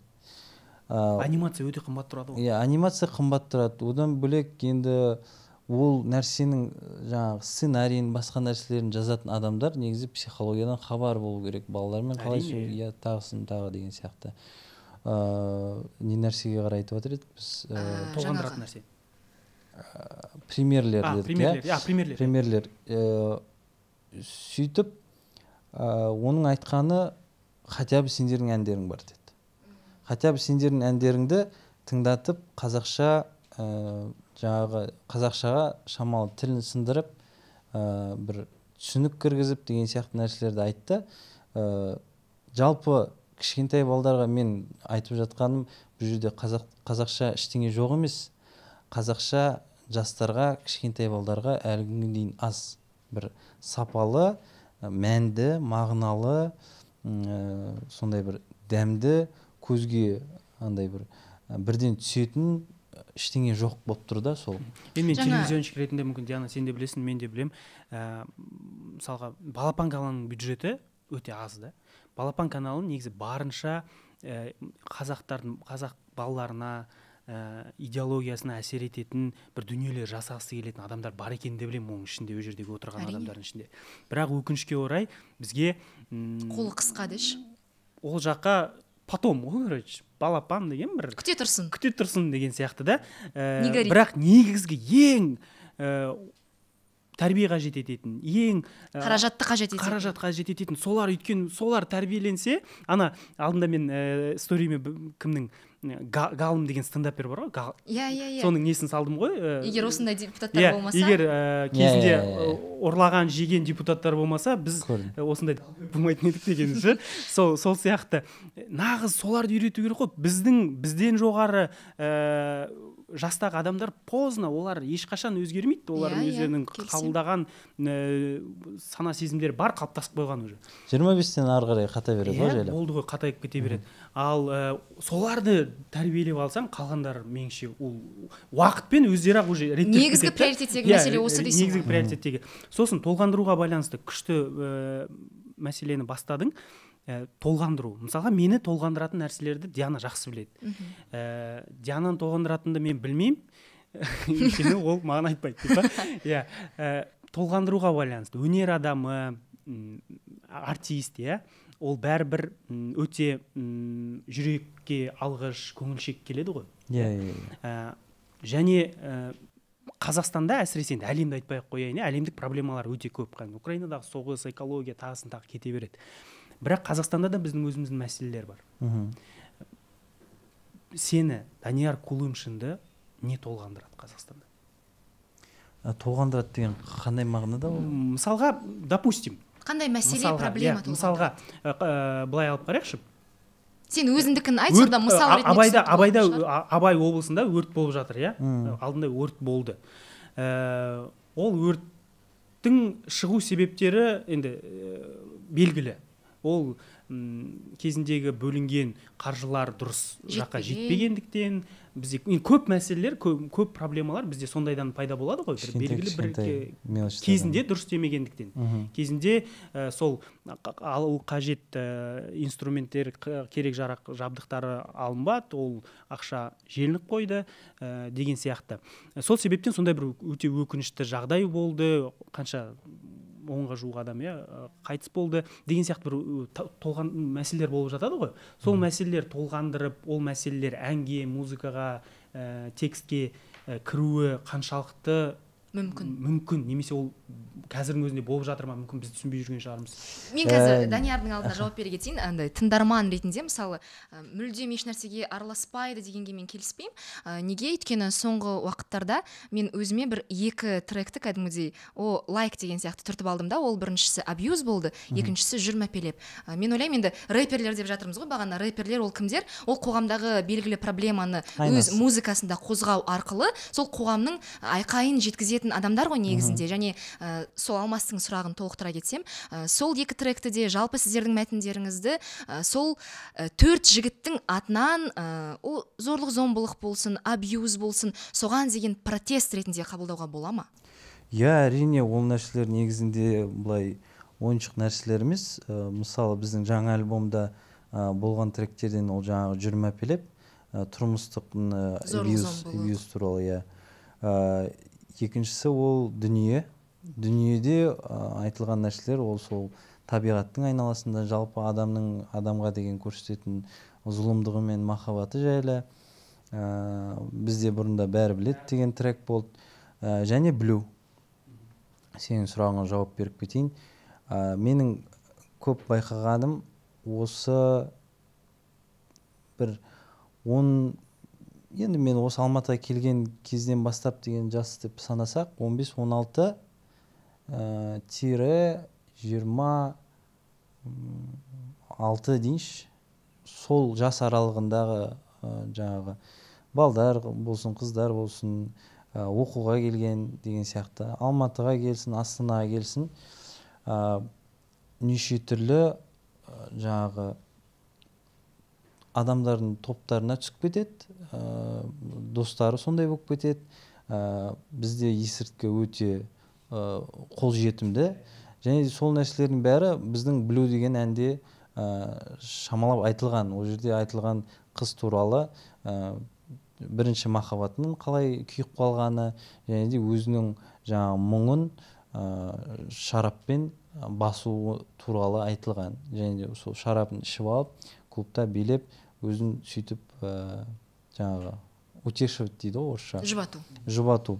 ә, анимация өте қымбат тұрады ғой иә анимация қымбат тұрады одан бөлек енді ол нәрсенің жаңағы сценарийін басқа нәрселерін жазатын адамдар негізі психологиядан хабар болу керек балалармен қалай иә тағысын тағы деген сияқты ыыы не нәрсеге қарай айтып жатыр едік біз ә, толғандыратын нәрсе Э, премьерлер а, дедік премьерлер иә премьерлер премьерлер э, сөйтіп э, оның айтқаны хотя бы сендердің әндерің бар деді хотя бы сендердің әндеріңді тыңдатып қазақша ә, жаңағы қазақшаға шамалы тілін сындырып ә, бір түсінік кіргізіп деген сияқты нәрселерді айтты ә, жалпы кішкентай балдарға мен айтып жатқаным бұл жерде қазақ, қазақша ештеңе жоқ емес қазақша жастарға кішкентай балдарға әлі күнге дейін аз бір сапалы мәнді мағыналы ә, сондай бір дәмді көзге андай бір бірден түсетін ештеңе жоқ болып тұр да сол енді мен телевизионщик ретінде мүмкін диана сен де білесің мен де білемін ә, мысалға балапан каналының бюджеті өте аз да балапан каналын негізі барынша ә, қазақтардың қазақ балаларына ә, идеологиясына әсер ететін бір дүниелер жасағысы келетін адамдар бар екенін де білемін оның ішінде ол жердегі отырған Әрине. адамдардың ішінде бірақ өкінішке орай бізге қолы қысқа деші ол жаққа потом ғой короче балапан деген бір күте тұрсын күте тұрсын деген сияқты да ә, бірақ негізгі ең ә, тәрбие қажет ететін ең э, қаражатты қажет ететін қаражат қажет ететін солар өйткені солар тәрбиеленсе ана алдында мен ә, сториме кімнің э, галым ғалым деген стендапер бар ғой иә иә иә соның несін салдым ғой егер осындай депутаттар yeah, иә, болмаса егер кезінде yeah, иә, иә, ұрлаған жеген депутаттар болмаса біз осындай болмайтын едік деген ше сол сол сияқты нағыз соларды үйрету керек қой біздің бізден жоғары жастағы адамдар поздно олар ешқашан өзгермейді олардың yeah, иә, иә, өздерінің yeah, қабылдаған ә, э, сана сезімдері бар қалыптасып қойған уже жиырма бестен ары қарай қата береді ғой yeah, иә, болды ғой қатайып кете береді ал ә, соларды тәрбиелеп алсаң қалғандар меніңше ол уақытпен өздері ақ уже реттеп негізгі приоритеттегі мәселе осы э, дейсің негізгі приоритеттегі сосын толғандыруға байланысты күшті ә, мәселені бастадың ә, толғандыру мысалға мені толғандыратын нәрселерді диана жақсы біледі ә, э, диананы толғандыратынды мен білмеймін өйткені ол маған айтпайды иә э, толғандыруға байланысты өнер адамы артист иә ол бәрібір өте жүрекке алғыш көңілшек келеді ғой иә иә, иә және қазақстанда әсіресе енді әлемді айтпай ақ қояйын иә, әлемдік проблемалар өте көп украинадағы соғыс экология тағысын тағы кете береді бірақ қазақстанда да біздің өзіміздің мәселелер бар Үху. сені данияр кулымшинді не толғандырады қазақстанда ә, толғандырады деген қандай мағынада ол мысалға допустим қандай мәселе мысалға, проблема yeah, иә, мысалға ә, ә, былай алып қарайықшы сен өзіңдікін айт сонда мысал ретінде абайда абайда абай облысында өрт болып жатыр иә ә, алдында өрт болды ә, ол өрттің шығу себептері енді ә, белгілі ол м кезіндегі бөлінген қаржылар дұрыс жаққа жетпегендіктен бізде көп мәселелер көп, проблемалар бізде сондайдан пайда болады ғой бір белгілі бір кезінде дұрыс істемегендіктен кезінде э, сол алу қажет ә, инструменттер керек жарақ жабдықтары алынбады ол ақша желініп қойды ә, деген сияқты сол себептен сондай бір өте өкінішті жағдай болды қанша онға жуық адам иә қайтыс болды деген сияқты бір толған мәселелер болып жатады ғой сол мәселелер толғандырып ол мәселелер әнге музыкаға ә, текстке ә, кіруі қаншалықты мүмкін мүмкін немесе ол қазірдің өзінде болып жатыр ма мүмкін біз түсінбей жүрген шығармыз мен қазір ә, даниярдың алдына жауап бере кетейін андай тыңдарман ретінде мысалы мүлдем ешнәрсеге араласпайды дегенге мен келіспеймін ә, неге өйткені соңғы уақыттарда мен өзіме бір екі тректі кәдімгідей о лайк деген сияқты түртіп алдым да ол біріншісі абьюз болды екіншісі жүр мәпелеп ә, мен ойлаймын енді рэперлер деп жатырмыз ғой бағана рэперлер ол кімдер ол қоғамдағы белгілі проблеманы өз музыкасында қозғау арқылы сол қоғамның айқайын жеткізетін адамдар ғой негізінде және ә, сол алмастың сұрағын толықтыра кетсем э, сол екі тректі де жалпы сіздердің мәтіндеріңізді э, сол төрт жігіттің атынан ол зорлық зомбылық болсын абьюз болсын соған деген протест ретінде қабылдауға бола ма иә әрине ол нәрселер негізінде былай ойыншық нәрселер емес ә, мысалы біздің жаңа альбомда болған тректерден ол жаңағы әпелеп ә, тұрмыстық абьюз туралы иә екіншісі ол дүние дүниеде айтылған нәрселер ол сол табиғаттың айналасында жалпы адамның адамға деген көрсететін зұлымдығы мен махаббаты жайлы ә, бізде бұрында бәрі білет деген трек болды ә, және білу сенің сұрағыңа жауап беріп кетейін ә, менің көп байқағаным осы бір он енді мен осы алматыға келген кезден бастап деген жас деп санасақ 15-16 алты э, тире жиырма алты дейінші сол жас аралығындағы ә, жаңағы балдар болсын қыздар болсын э, оқуға келген деген сияқты алматыға келсін астанаға келсін ә, неше түрлі ә, жаңағы адамдардың топтарына түсіп кетеді э, достары сондай болып кетеді э, бізде есірткі өте э, қол жетімді. және сол нәрселердің бәрі біздің білу деген әнде ә, шамалап айтылған ол жерде айтылған қыз туралы бірінші махаббатының қалай күйіп қалғаны және де өзінің жаңағы мұңын ә, шараппен басуы туралы айтылған және де сол шарабын ішіп алып клубта билеп өзін сөйтіп ә, жаңағы утешивать дейді ғой орысша жұбату жұбату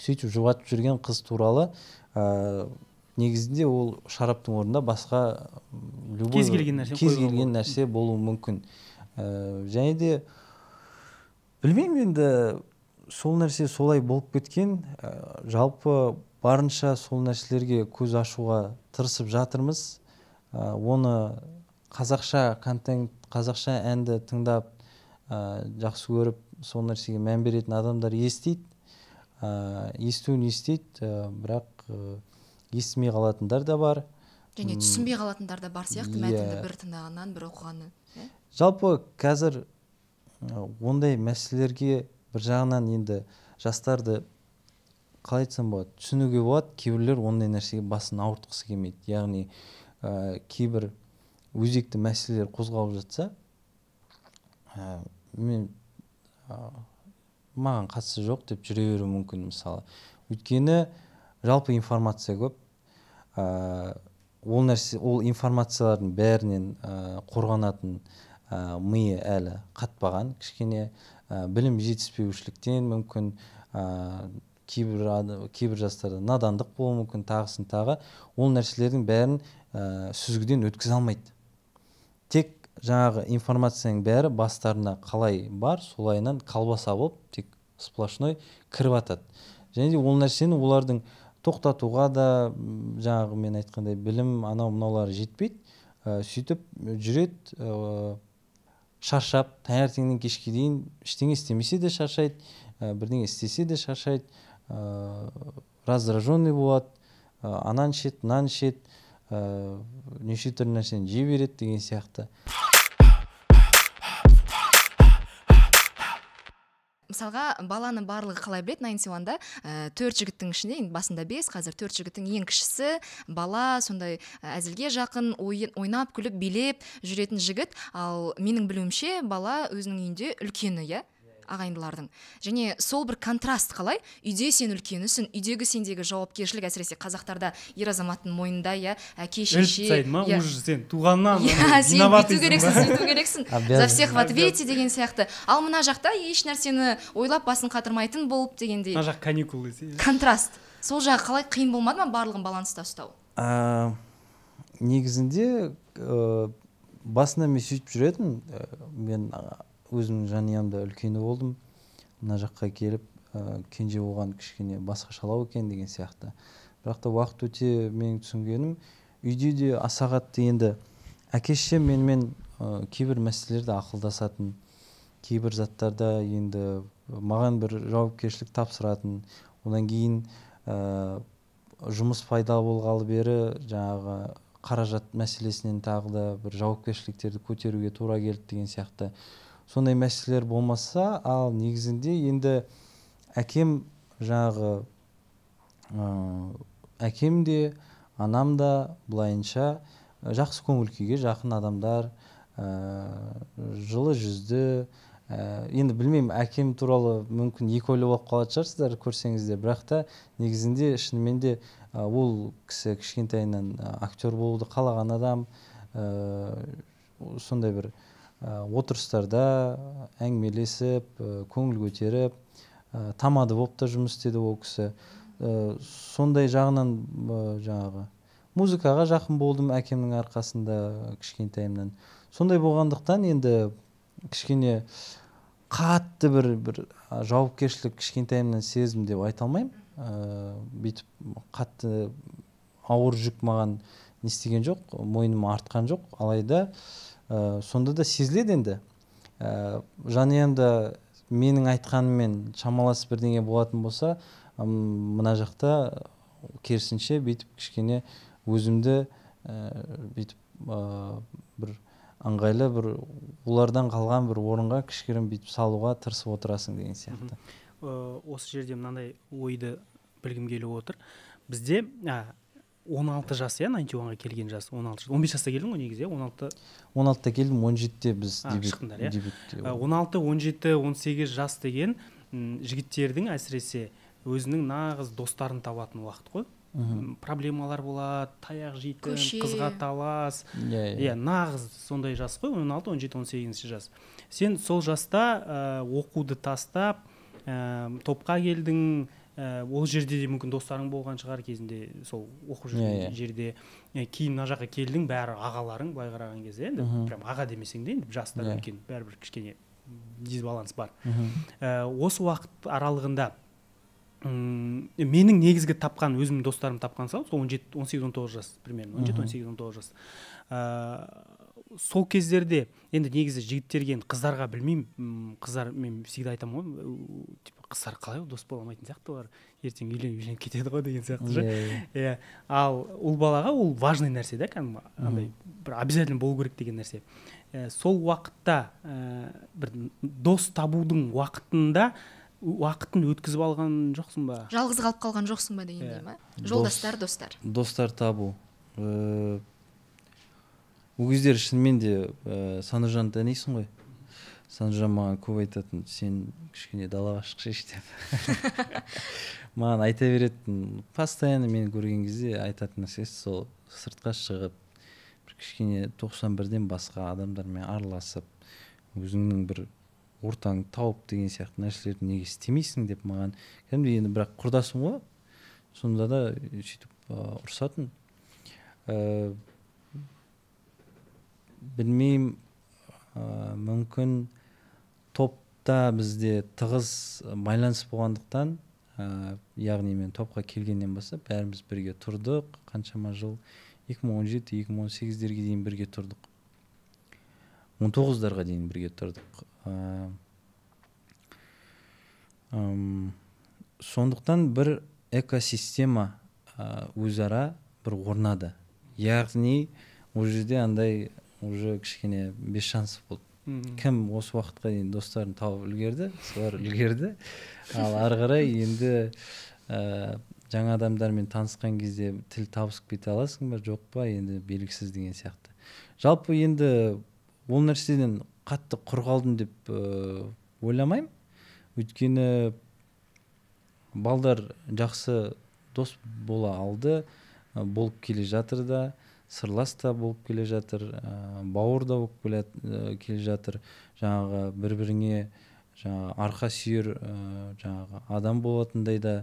сөйтіп жүрген қыз туралы ә, негізінде ол шараптың орнында басқа любой кез келген нәрсе кез келген нәрсе болуы мүмкін ә, және де білмеймін енді сол нәрсе солай болып кеткен жалпы барынша сол нәрселерге көз ашуға тырысып жатырмыз ә, оны қазақша контент қазақша әнді тыңдап ә, жақсы көріп сол нәрсеге мән беретін адамдар естиді ә, естуін естиді бірақ ә, естімей қалатындар да бар және түсінбей қалатындар да бар сияқты иә. мәтінді бір тыңдағаннан бір оқығаннан иә? жалпы қазір ондай мәселелерге бір жағынан енді жастарды қалай айтсам болады түсінуге болады кейбіреулер ондай нәрсеге басын ауыртқысы келмейді яғни кейбір өзекті мәселелер қозғалып жатса ә, мен маған қатысы жоқ деп жүре беруі мүмкін мысалы өйткені жалпы информация көп ә, ол нәрсе ол информациялардың бәрінен қорғанатын ә, миы әлі қатпаған кішкене білім жетіспеушіліктен мүмкін ә, кейбір кейбір жастарда надандық болуы мүмкін тағысын тағы ол нәрселердің бәрін сүзгіден өткізе алмайды жаңағы информацияның бәрі бастарына қалай бар солайынан колбаса болып тек сплошной кіріп жатады және де ол нәрсені олардың тоқтатуға да жаңағы мен айтқандай білім анау мынаулары жетпейді ә, сөйтіп жүреді ә, шаршап таңертеңнен кешке дейін ештеңе істемесе де шаршайды ә, бірдеңе істесе де шаршайды ә, раздраженный болады ә, ананы ішеді мынаны ішеді ә, неше түрлі нәрсені жей береді деген сияқты мысалға баланы барлығы қалай біледі найнти уанда э, төрт жігіттің ішінде енді басында бес қазір төрт жігіттің ең кішісі бала сондай э, әзілге жақын ойын, ойнап күліп билеп жүретін жігіт ал менің білуімше бала өзінің үйінде үлкені иә ағайындылардың және сол бір контраст қалай үйде сен үлкенісің үйдегі сендегі жауапкершілік әсіресе қазақтарда ер азаматтың мойнында иә әке шеше ма иә. уже сен туғаннан иә, керексің сөйту керексің за всех в ответе деген сияқты ал мына жақта еш нәрсені ойлап басын қатырмайтын болып дегендей мына жақ каникул десе иә. контраст сол жағы қалай қиын болмады ма барлығын баланста ұстау ә, негізінде ә, э, басында мен сөйтіп жүретінмін э, мен өзімнің жанұямда үлкені болдым мына жаққа келіп ә, кенже болған кішкене басқашалау екен деген сияқты бірақ та уақыт өте менің түсінгенім үйде де аса қатты енді әке шешем менімен ә, кейбір мәселелерді ақылдасатын кейбір заттарда енді маған бір жауапкершілік тапсыратын одан кейін ә, жұмыс пайда болғалы бері жаңағы қаражат мәселесінен тағы да бір жауапкершіліктерді көтеруге тура келді деген сияқты сондай мәселелер болмаса ал негізінде енді әкем жағы, ә, әкем де анам да былайынша жақсы көңіл күйге жақын адамдар ә, жылы жүзді ә, енді білмеймін әкем туралы мүмкін екі ойлы болып қалатын шығарсыздар көрсеңіздер бірақ та негізінде шынымен де ол кісі кішкентайынан актер болуды қалаған адам ә, сондай бір Э, отырыстарда э, әңгімелесіп э, көңіл көтеріп ә, тамада болып та жұмыс істеді ол кісі сондай жағынан жаңағы музыкаға жақын болдым әкемнің арқасында кішкентайымнан сондай болғандықтан енді кішкене қатты бір бір жауапкершілік кішкентайымнан сезім деп айта алмаймын ә, бүйтіп қатты ауыр жүк маған не істеген жоқ мойныма артқан жоқ алайда ә, сонда да сезіледі енді ә, э, жанұямда менің айтқаныммен шамалас бірдеңе болатын болса мына жақта керісінше бүйтіп кішкене өзімді ә, бүйтіп ә, бір ыңғайлы бір олардан қалған бір орынға кішігірім бүйтіп салуға тырысып отырасың деген сияқты осы жерде мынандай ойды білгім келіп отыр бізде он алты жас иә найнти уанға келген жас он алты он бес жаста келдің ғой негізі иә он алты он алтыда келдім он жетіде біз шықтыңдар иә э, он алты он жеті он сегіз жас деген жігіттердің әсіресе өзінің нағыз достарын табатын уақыт қой мхм проблемалар болады таяқ жейтін қызға талас иә yeah, иә. yeah. Иә, нағыз сондай жас қой он алты он жеті он сегізінші жас сен сол жаста ә, оқуды тастап ә, топқа келдің ә, ол жерде де мүмкін достарың болған шығар кезінде сол оқып жүрген yeah, иә, yeah. Иә. жерде ә, кейін мына жаққа келдің бәрі ағаларың былай қараған кезде енді прям аға демесең де енді жастар yeah. Иә. үлкен бәрібір кішкене дисбаланс бар ә, осы уақыт аралығында менің негізгі тапқан өзімнің достарым тапқан сал сол он жеті он сегіз он тоғыз жас примерно он жеті он сегіз он тоғыз жас ә, сол кездерде енді негізі жігіттерге қыздарға білмеймін қыздар мен всегда айтамын ғой қыздар қалай дос бола алмайтын сияқты олар ертең үйленіп үйленіп кетеді ғой деген сияқты иә, ше иә. иә ал ұл балаға ол важный нәрсе да кәдімгі андай бір обязательно болу керек деген нәрсе сол уақытта ә, бір дос табудың уақытында уақытын өткізіп алған жоқсың ба жалғыз қалып қалған жоқсың ба дегендей ма жолдастар достар достар табу ол кездері шынымен де ә, санужанды танисың ғой санжан маған көп айтатын сен кішкене далаға шықшы деп маған айта беретін постоянно мені көрген кезде айтатын нәрсесі сол сыртқа шығып бір кішкене тоқсан бірден басқа адамдармен араласып өзіңнің бір ортаң тауып деген сияқты нәрселерді неге істемейсің деп маған кәдімгідей енді бірақ құрдасым ғой сонда да сөйтіп ұрсатын ә, э, білмеймін мүмкін топта бізде тығыз байланыс болғандықтан ә, яғни мен топқа келгеннен бастап бәріміз бірге тұрдық қаншама жыл 2017-2018-дерге дейін бірге тұрдық 19-дарға дейін бірге тұрдық ә, сондықтан бір экосистема ә, өзара бір орнады яғни ол жерде андай уже кішкене шанс болды кім осы уақытқа дейін достарын тауып үлгерді солар үлгерді ал ары қарай енді ә, жаңа адамдармен танысқан кезде тіл табысып кете аласың ба жоқ па енді белгісіз деген сияқты жалпы енді ол нәрседен қатты құр қалдым деп ә, ойламаймын өйткені балдар жақсы дос бола алды э, болып келе жатыр да сырлас та болып келе жатыр ә, бауыр да болып келе, ә, жатыр жаңағы бір біріңе жаңағы арқа сүйер ә, жаңағы адам болатындай да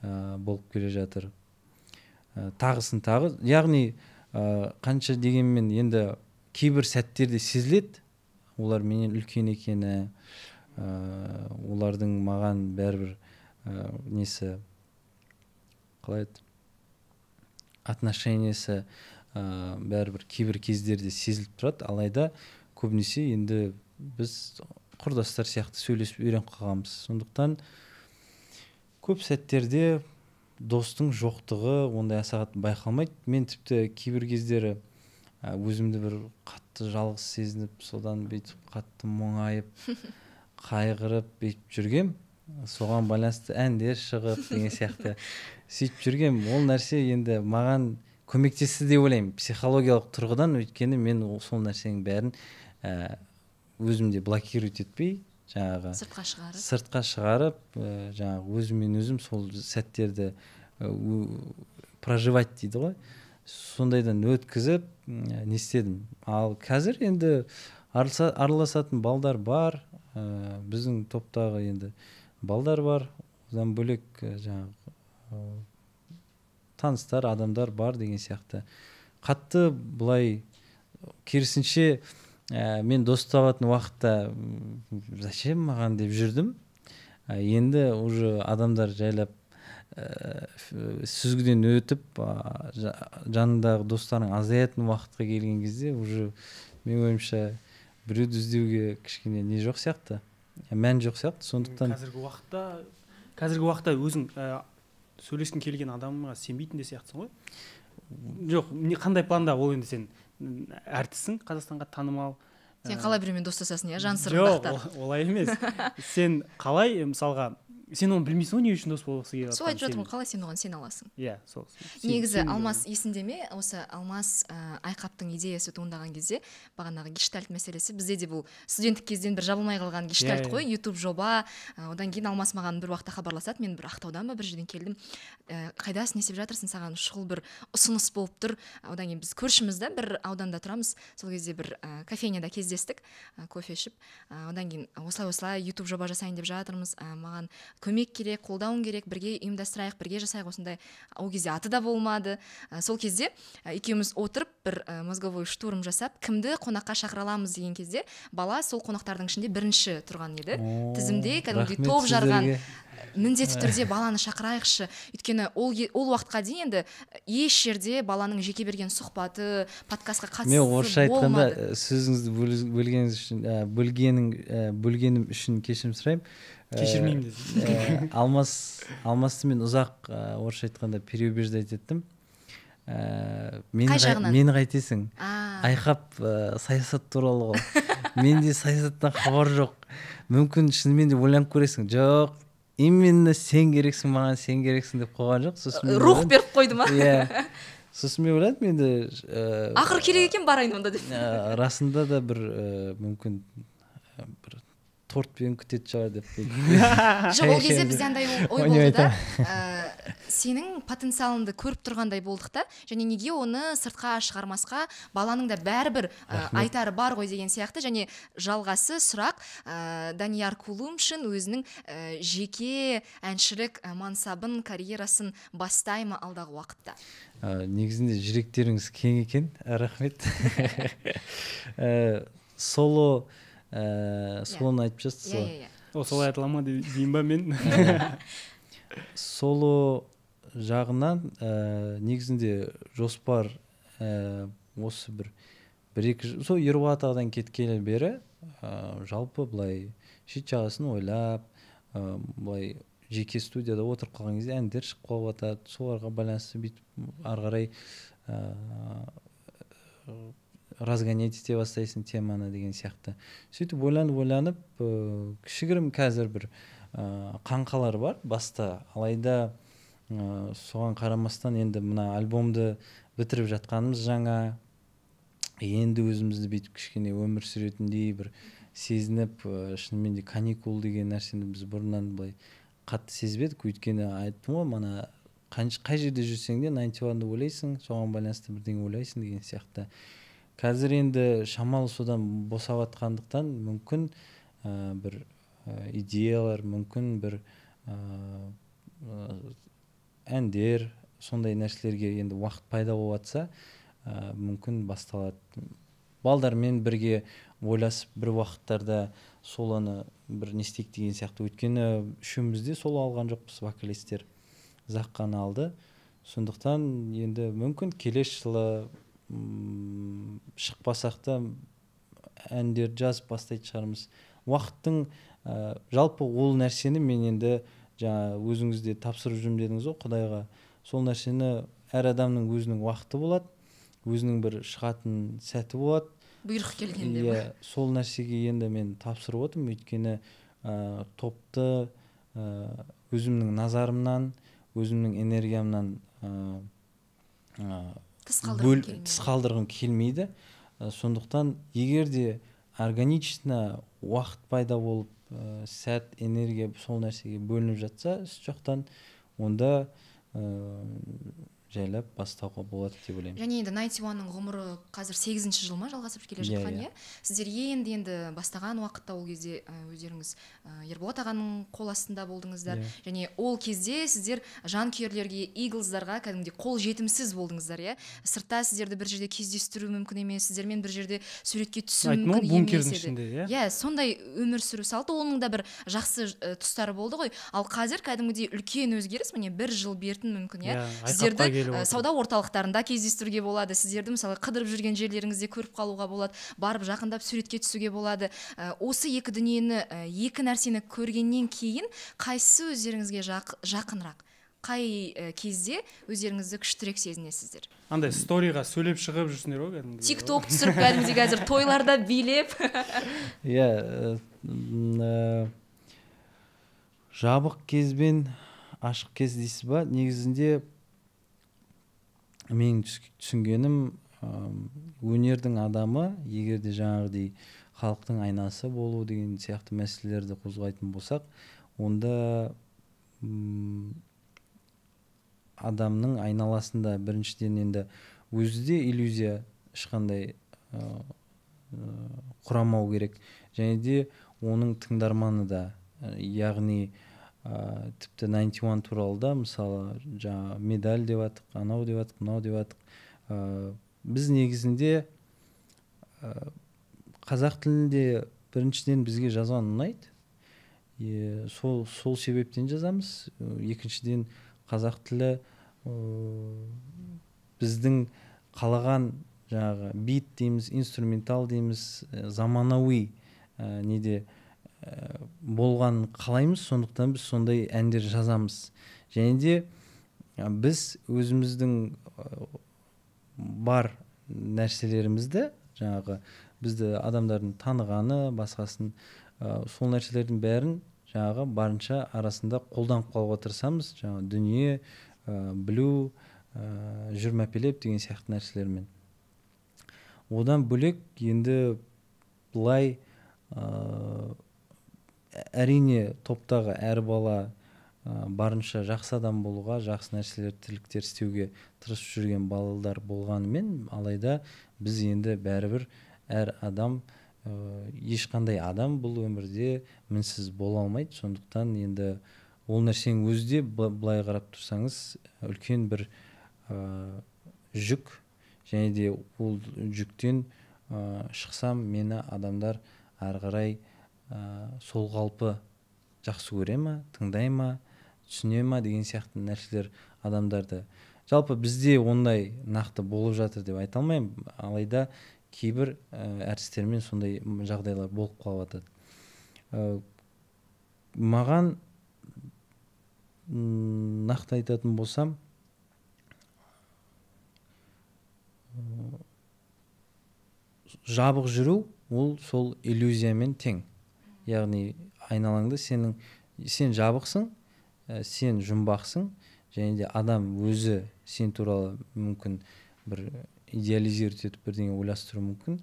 ә, болып келе жатыр ә, тағысын тағы яғни ә, қанша дегенмен енді кейбір сәттерде сезіледі олар менен үлкен екені ә, олардың маған бәрібір ә, несі қалай еді отношениесі ә, бәрібір кейбір кездерде сезіліп тұрады алайда көбінесе енді біз құрдастар сияқты сөйлесіп үйреніп қалғанбыз сондықтан көп сәттерде достың жоқтығы ондай аса қатты байқалмайды мен тіпті кейбір кездері өзімді бір қатты жалғыз сезініп содан бүйтіп қатты мұңайып қайғырып бүйтіп жүргем соған байланысты әндер шығып деген сияқты сөйтіп жүргем ол нәрсе енді маған көмектесті деп ойлаймын психологиялық тұрғыдан өйткені мен сол нәрсенің бәрін ә, өзімде блокировать етпей жаңағы сыртқа шығарып сыртқа шығарып ә, жаңағы өзіммен өзім сол сәттерді ә, проживать дейді ғой сондайдан өткізіп ә, не істедім ал қазір енді араласатын балдар бар ә, біздің топтағы енді балдар бар одан бөлек ә, жаңағы таныстар адамдар бар деген сияқты қатты былай керісінше ә, мен дос табатын уақытта зачем маған деп жүрдім ә, енді уже адамдар жайлап ә, сүзгіден өтіп ә, жанындағы достарың азаятын уақытқа келген кезде уже менің ойымша біреуді іздеуге кішкене не жоқ сияқты мән жоқ сияқты сондықтан қазіргі уақытта қазіргі уақытта өзің ә, сөйлескің келген адамға сенбейтін де сияқтысың ғой жоқ не қандай планда ол енді сен әртіссің қазақстанға танымал сен қалай біреумен достасасың иә жан сырын жоқ олай емес сен қалай мысалға сен оны білмейсің ғой не үшін дос болғысы келіп сол айтып жатырмын қалай сен оған сене аласың иә сол негізі алмас есіңде ме осы алмас ә, айқаптың идеясы туындаған кезде бағанағы гештальт мәселесі бізде де бұл студенттік кезден бір жабылмай қалған гештальт иә, қой ютуб иә. жоба ә, одан кейін алмас маған бір уақытта хабарласады мен бір ақтаудан ба бір жерден келдім ә, қайдасың не істеп жатырсың саған шұғыл бір ұсыныс болып тұр одан кейін біз көршіміз да бір ауданда тұрамыз сол кезде бір ә, кофейняда кездестік ә, кофе ішіп ә, одан кейін осылай осылай ютуб жоба жасайын деп жатырмыз ә, маған көмек керек қолдауың керек бірге ұйымдастырайық бірге жасайық осындай ол кезде аты да болмады сол кезде ә, екеуміз отырып бір ә, мозговой штурм жасап кімді қонаққа шақыра аламыз деген кезде бала сол қонақтардың ішінде бірінші тұрған еді тізімде кәдімгідей топ жарған міндетті ә. түрде баланы шақырайықшы өйткені ол ол уақытқа дейін енді еш жерде баланың жеке берген сұхбаты подкастқа қатысы мен орысша айтқанда ә, сөзіңізді бөлгеніңіз үшін ә, бөлгенім үшін кешірім сұраймын кешірмеймін деді алмас алмасты мен ұзақ орысша айтқанда переубеждать еттім ііі мені, қай айқап саясат туралы ғой менде саясаттан хабар жоқ мүмкін шынымен де ойланып көресің жоқ именно сен керексің маған сен керексің деп қойған жоқ сосын рух беріп қойды ма иә сосын мен ойладым енді э, ақыры керек екен барайын онда деп э, расында да бір э, мүмкін тортпен күтетін шығар деп жоқ ол кезде бізде андай ой болды да ә, сенің потенциалыңды көріп тұрғандай болдық та және неге оны сыртқа шығармасқа баланың да бәрібір ә, айтары бар ғой деген сияқты және жалғасы сұрақ Данияр ә, данияр кулумшин өзінің жеке әншілік мансабын карьерасын бастай ма алдағы уақытта негізінде жүректеріңіз кең екен рахмет соло ііі соны айтып жатсыз ғой иә иә солай айтыла ма деймін ба мен соло жағынан ііі э, негізінде жоспар ііі э, осы бір бір екі жыл сол ерболат ағадан кеткелі бері ыыы э, жалпы былай шет жағасын ойлап ыыы былай жеке студияда отырып қалған кезде әндер шығып қалып жатады соларға байланысты бүйтіп ары қарай ыыы разгонять ете бастайсың теманы деген сияқты сөйтіп ойланып ойланып ыыы э, кішігірім қазір бір ыыы э, қаңқалар бар баста алайда ыыы э, соған қарамастан енді мына альбомды бітіріп жатқанымыз жаңа енді өзімізді бүйтіп кішкене өмір сүретіндей бір сезініп ыыы шынымен де каникул деген нәрсені біз бұрыннан былай қатты сезбедік өйткені айттым ғой мана қай жерде жүрсең де найнти ойлайсың соған байланысты бірдеңе ойлайсың деген сияқты қазір енді шамалы содан босап мүмкін ә, бір идеялар мүмкін бір ә, әндер сондай нәрселерге енді уақыт пайда болыватса ә, мүмкін басталады балдармен бірге ойласып бір уақыттарда сол аны бір не істейік деген сияқты өйткені үшеуміз де алған жоқпыз вокалисттер зақ қана алды сондықтан енді мүмкін келесі жылы шықпасақ та әндер жазып бастайтын шығармыз уақыттың ә, жалпы ол нәрсені мен енді жаңа өзіңіз де тапсырып жүрмін дедіңіз ғой құдайға сол нәрсені әр адамның өзінің уақыты болады өзінің бір шығатын сәті болады бұйрық келгенде иә сол нәрсеге енді мен тапсырып отырмын өйткені ә, топты ә, өзімнің назарымнан өзімнің энергиямнан тыс қалдырғым тыс қалдырғым келмейді ә, сондықтан егер де органично уақыт пайда болып ә, сәт энергия сол нәрсеге бөлініп жатса с жақтан онда жайлап бастауға болады деп ойлаймын және енді найти уанның ғұмыры қазір сегізінші жыл ма жалғасып келе иә, жатқан иә. иә сіздер енді енді бастаған уақытта ол кезде өздеріңіз ерболат ағаның қол астында болдыңыздар yeah. Иә. және ол кезде сіздер жанкүйерлерге иглздарға кәдімгідей қол жетімсіз болдыңыздар иә сыртта сіздерді бір жерде кездестіру мүмкін емес сіздермен бір жерде суретке түсу мүмкін иә иә сондай өмір сүру салты оның да бір жақсы тұстары болды ғой ал қазір кәдімгідей үлкен өзгеріс міне бір жыл бертін мүмкін иә сіздерді ә, сауда орталықтарында кездестіруге болады сіздерді мысалы қыдырып жүрген жерлеріңізде көріп қалуға болады барып жақындап суретке түсуге болады э, осы екі дүниені э, екі нәрсені көргеннен кейін қайсысы өздеріңізге жақ, жақынырақ қай кезде өздеріңізді күштірек сезінесіздер андай сториға сөйлеп шығып жүрсіңдер ғой кәдімгідей тик ток түсіріп кәдімгідей қазір тойларда билеп иә жабық кез ашық кез дейсіз ба негізінде менің түсінгенім өнердің адамы егер де жаңағыдай халықтың айнасы болу деген сияқты мәселелерді қозғайтын болсақ онда адамның айналасында біріншіден енді өзі де иллюзия ешқандай құрамау керек және де оның тыңдарманы да яғни ә, тіпті найнти уан туралы да мысалы жаңағы медаль деп анау деп мынау деп жатық ә, біз негізінде ә, қазақ тілінде біріншіден бізге жазған ұнайды е, сол сол себептен жазамыз екіншіден қазақ тілі ә, біздің қалаған жаңағы бит дейміз инструментал дейміз заманауи ә, неде Э, болғанын қалаймыз сондықтан біз сондай әндер жазамыз және де біз өзіміздің э, бар нәрселерімізді жаңағы бізді адамдардың танығаны басқасын ә, сол нәрселердің бәрін жаңағы барынша арасында қолданып қалуға тырысамыз жаңағы дүние ә, білу ә, жүр мәпелеп деген сияқты нәрселермен одан бөлек енді былай әрине топтағы әр бала ә, барынша жақсы адам болуға жақсы нәрселер тірліктер істеуге тырысып жүрген балалар болғанымен алайда біз енді бәрібір әр адам ешқандай адам бұл өмірде мінсіз бола алмайды сондықтан енді ол нәрсенің өзі де былай қарап тұрсаңыз үлкен бір ә, жүк және де ол жүктен ә, шықсам мені адамдар ары қарай ә, сол қалпы жақсы көре ма тыңдай ма түсіне ма деген сияқты нәрселер адамдарды жалпы бізде ондай нақты болып жатыр деп айта алмаймын алайда кейбір ә, әртістермен сондай жағдайлар болып қалып ә, маған нақты айтатын болсам жабық жүру ол сол иллюзиямен тең яғни айналаңда сенің сен жабықсың ә, сен жұмбақсың және де адам өзі сен туралы мүмкін бір идеализировать етіп бірдеңе ойластыруы мүмкін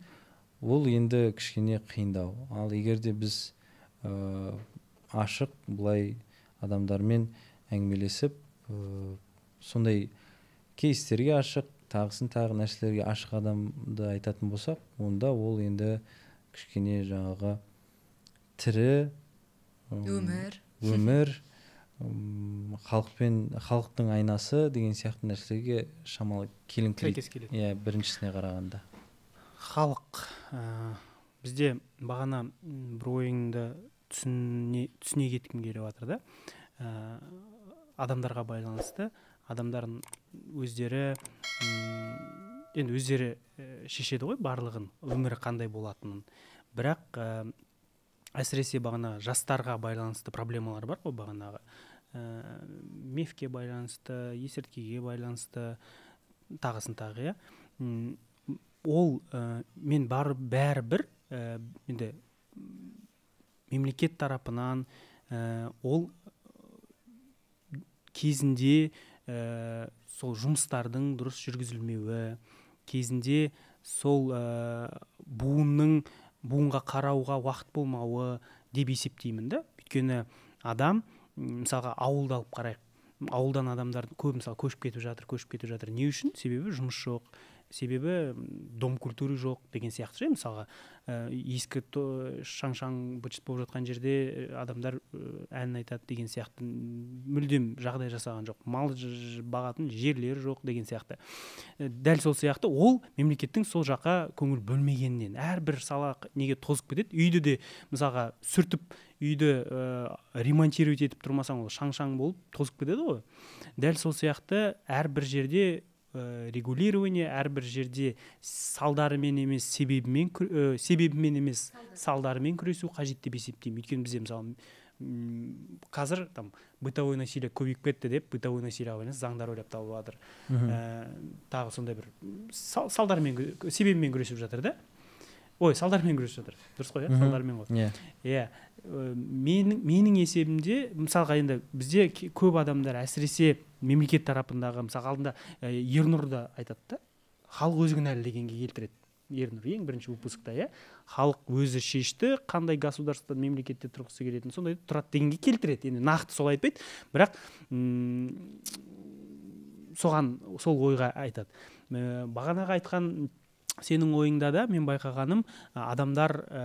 ол енді кішкене қиындау ал егер де біз ә, ашық былай адамдармен әңгімелесіп ә, сондай кейстерге ашық тағысын тағы нәрселерге ашық адамды айтатын болсақ онда ол енді кішкене жаңағы тірі өмір өмір халықпен халықтың айнасы деген сияқты нәрселерге шамалы келіңкірейді сәйкес келеді иә біріншісіне қарағанда халық ә, бізде бағана бір ойыңды түсіне, түсіне кеткім келіп жатыр да ә, адамдарға байланысты адамдар өздері енді өздері э, шешеді ғой барлығын өмірі қандай болатынын бірақ әсіресе бағана жастарға байланысты проблемалар бар ғой бағанағы ә, мифке байланысты есірткіге байланысты тағысын тағы иә ол ә, мен бар бәрібір ә, енді мемлекет тарапынан ә, ол кезінде ә, сол жұмыстардың дұрыс жүргізілмеуі кезінде сол ә, буынның буынға қарауға уақыт болмауы деп есептеймін да өйткені адам мысалға ауылды алып қарайық ауылдан адамдар көп мысалы көшіп кетіп жатыр көшіп кетіп жатыр не үшін себебі жұмыс жоқ себебі дом культуры жоқ деген сияқты ше мысалға ә, ескі шаң шаң быт шыт болып жатқан жерде э, адамдар э, ән айтады деген сияқты мүлдем жағдай жасаған жоқ мал бағатын жерлер жоқ деген сияқты дәл сол сияқты ол мемлекеттің сол жаққа көңіл бөлмегенінен әрбір сала неге тозып кетеді үйді де мысалға сүртіп үйді ә, ремонтировать етіп тұрмасаң ол шаң шаң болып тозып кетеді ғой дәл сол сияқты әрбір жерде Э, регулирование әрбір жерде салдарымен емес себебімен ә, себебімен емес салдарымен күресу қажет деп есептеймін өйткені бізде мысалы қазір там бытовой насилие көбейіп кетті деп бытовой насилиеға байланысты заңдар ойлап табып жатыр ә, тағы сондай бір сал, салдармен себебімен күресіп жатыр да ой салдармен күресіп жатыр дұрыс қой иә салдармен ғой иә иә менің менің есебімде мысалға енді бізде көп адамдар әсіресе мемлекет тарапындағы мысалы алдында ә, ернұр да айтады да халық өзі кінәлі дегенге келтіреді ернұр ең бірінші выпускта иә халық өзі шешті қандай государство мемлекетте тұрғысы келетінін сондай тұрады дегенге келтіреді енді нақты солай айтпайды бірақ соған сол ойға айтады ә, бағанағы айтқан сенің ойыңда да мен байқағаным адамдар э,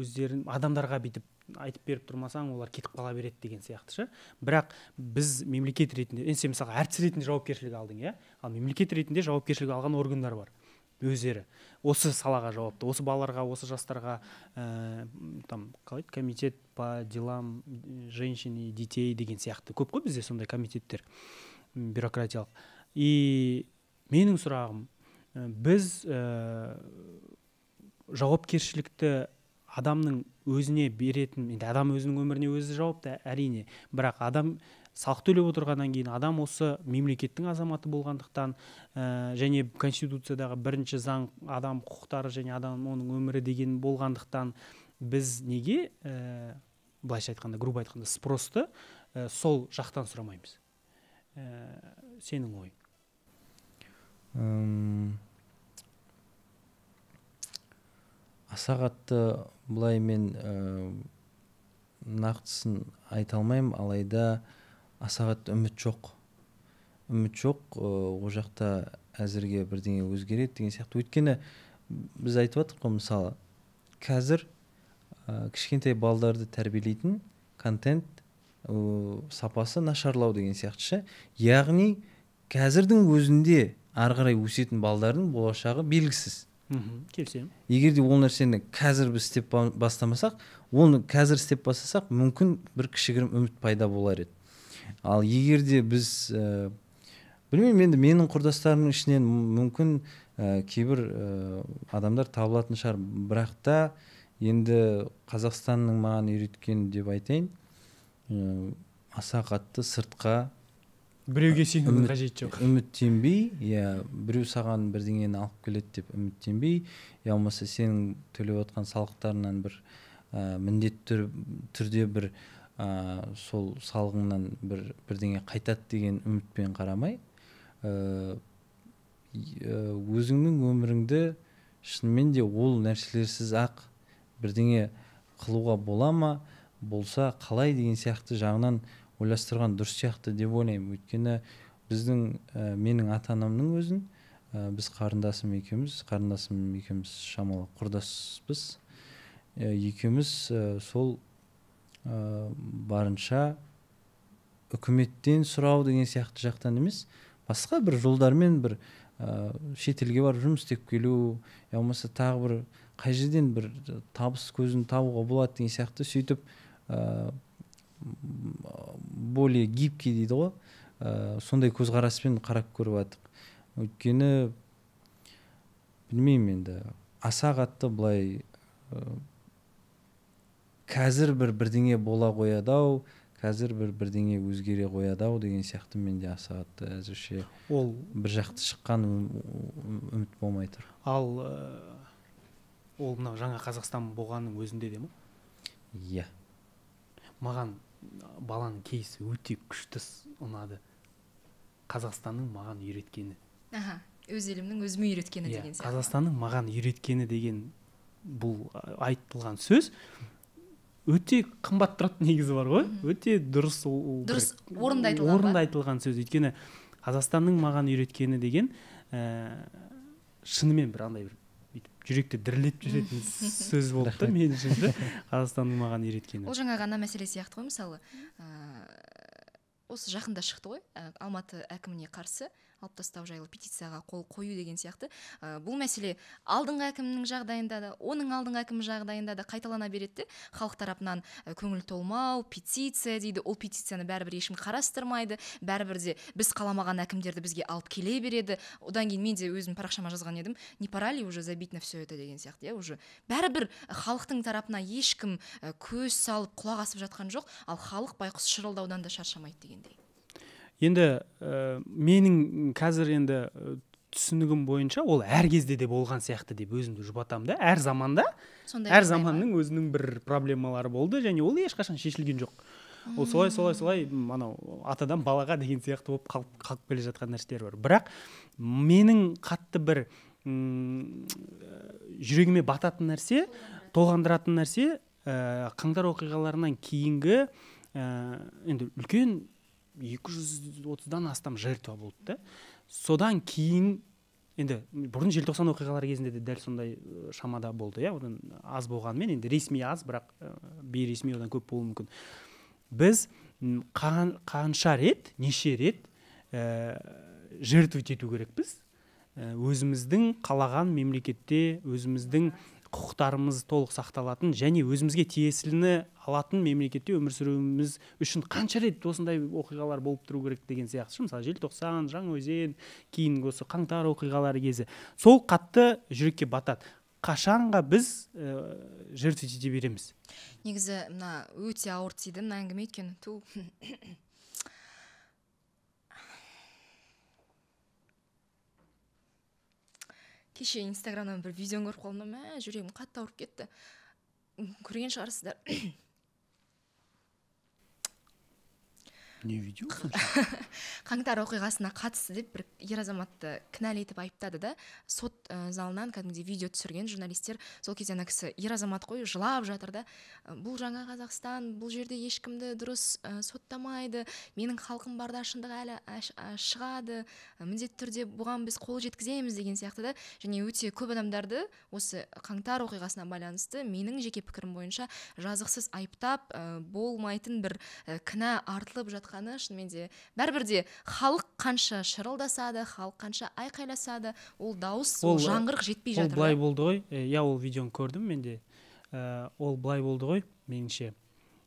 өздерін адамдарға бүйтіп айтып беріп тұрмасаң олар кетіп қала береді деген сияқты ше бірақ біз мемлекет ретінде енді сен мысалы әртіс ретінде жауапкершілік алдың иә ал мемлекет ретінде жауапкершілік алған органдар бар өздері осы салаға жауапты осы балаларға осы жастарға ә, там қалай комитет по делам женщин и детей деген сияқты көп қой бізде сондай комитеттер бюрократиялық и менің сұрағым біз ә, жауапкершілікті адамның өзіне беретін енді адам өзінің өміріне өзі жауапты әрине бірақ адам салық төлеп отырғаннан кейін адам осы мемлекеттің азаматы болғандықтан ә, және конституциядағы бірінші заң адам құқықтары және адам оның өмірі деген болғандықтан біз неге ә, былайша айтқанда грубо айтқанда спросты э, сол жақтан сұрамаймыз ә, сенің ойың аса қатты былай мен ә, нақтысын айта алмаймын алайда аса қатты үміт жоқ үміт жоқ э, ол жақта әзірге бірдеңе өзгереді деген сияқты өйткені біз айтып жатырмық қой мысалы қазір э, кішкентай балдарды тәрбиелейтін контент сапасы нашарлау деген сияқты ше яғни қазірдің өзінде ары қарай өсетін балдардың болашағы белгісіз мхм келісемін егер де ол нәрсені қазір біз істеп бастамасақ оны қазір істеп бастасақ мүмкін бір кішігірім үміт пайда болар еді ал егер де біз ә, білмеймін енді менің құрдастарымның ішінен мүмкін ә, кейбір ә, адамдар табылатын шығар бірақ та енді қазақстанның маған үйреткен деп айтайын ә, аса қатты сыртқа біреуге сенудің қажеті жоқ үміттенбей иә біреу саған бірдеңені алып келеді деп үміттенбей я иә, болмаса сенің төлеп отқан салықтарынан бір ә, міндетті түрде бір ә, сол салығыңнан бір бірдеңе қайтады деген үмітпен қарамай ә, өзіңнің өміріңді шынымен де ол нәрселерсіз ақ бірдеңе қылуға бола ма болса қалай деген сияқты жағынан ойластырған дұрыс сияқты деп ойлаймын өйткені біздің ә, менің ата анамның өзін ә, біз қарындасым екеуміз қарындасым екеуміз шамалы құрдаспыз ә, екеуміз сол барынша үкіметтен сұрау деген сияқты жақтан емес басқа бір жолдармен бір ә, шетелге барып жұмыс істеп келу я болмаса тағы бір қай жерден бір табыс көзін табуға болады деген сияқты сөйтіп более гибкий дейді ғой ә, сондай көзқараспен қарап көріп жатық өйткені білмеймін енді аса қатты былай ә, қазір бір бірдеңе бола қояды ау қазір бір бірдеңе өзгере қояды ау деген сияқты менде аса қатты әзірше ол бір жақты шыққан үміт болмай тұр ал э, ол мынау жаңа қазақстан болғанның өзінде де ма иә yeah. маған баланың кейсі өте күшті ұнады қазақстанның маған үйреткені аха өз елімнің өзіме үйреткені иә, деген сияқты қазақстанның маған үйреткені деген бұл айтылған сөз өте қымбат тұрады негізі бар ғой өте дұрыс ол дұрыс айтылған айтылған сөз өйткені қазақстанның маған үйреткені деген ә, шынымен бір андай бір жүректі дірілдетіп жіберетін сөз болды да мен үшін ше қазақстанның маған үйреткені ол жаңағы ана мәселе сияқты ғой мысалы ыыы ә, осы жақында шықты ғой алматы әкіміне қарсы алып тастау жайлы петицияға қол қою деген сияқты ә, бұл мәселе алдыңғы әкімнің жағдайында да оның алдыңғы әкімі жағдайында да қайталана береді халық тарапынан ә, көңіл толмау петиция дейді ол петицияны бәрібір ешкім қарастырмайды бәрібір де біз қаламаған әкімдерді бізге алып келе береді одан кейін мен де өзім парақшама жазған едім не пора ли уже забить на все это деген сияқты иә уже бәрібір э, халықтың тарапына ешкім көз салып құлақ асып жатқан жоқ ал халық байқұс шырылдаудан да шаршамайды дегендей енді ә, менің қазір енді түсінігім бойынша ол әр кезде де болған сияқты деп өзімді жұбатамын да әр заманда әр заманның өзінің бір проблемалары болды және ол ешқашан шешілген жоқ ол солай солай солай анау атадан балаға деген сияқты болып қалып, қалып келе жатқан нәрселер бар бірақ менің қатты бір жүрегіме бататын нәрсе толғандыратын нәрсе ә, қаңтар оқиғаларынан кейінгі ә, енді үлкен екі жүз отыздан астам жертва болды да содан кейін енді бұрын желтоқсан оқиғалары кезінде де дәл сондай шамада болды иә одан аз болғанымен енді ресми аз бірақ бейресми одан көп болуы мүмкін біз қан, қанша рет неше рет ә, жертвовать ету керекпіз өзіміздің қалаған мемлекетте өзіміздің құқықтарымыз толық сақталатын және өзімізге тиесіліні алатын мемлекетте өмір сүруіміз үшін қанша рет осындай оқиғалар болып тұру керек деген сияқты ше мысалы желтоқсан жаңаөзен кейін осы қаңтар оқиғалары кезі сол қатты жүрекке батады қашанға біз ә, э, ете береміз негізі мына өте ауыр тиді мына әңгіме өйткені ту кеше инстаграмнан бір видеоны көріп қалдым да мә жүрегім қатты ауырып кетті көрген шығарсыздар не видео қаңтар оқиғасына қатысты деп бір ер азаматты кінәлі етіп айыптады да сот э, залынан кәдімгідей видео түсірген журналистер сол кезде ана кісі ер азамат қой жылап жатыр да «Э, бұл жаңа қазақстан бұл жерде ешкімді дұрыс э, соттамайды менің халқым барда шындық әлі шығады міндетті түрде бұған біз қол жеткіземіз деген сияқты да және өте көп адамдарды осы қаңтар оқиғасына байланысты менің жеке пікірім бойынша жазықсыз айыптап болмайтын бір кінә артылып жатқан айтқаны шынымен де бәрібір де халық қанша шырылдаса да халық қанша айқайласа да ол дауыс ол, э, жаңғырық жетпей жатыр ол былай болды ғой иә ол видеоны көрдім мен де э, ол былай болды ғой меніңше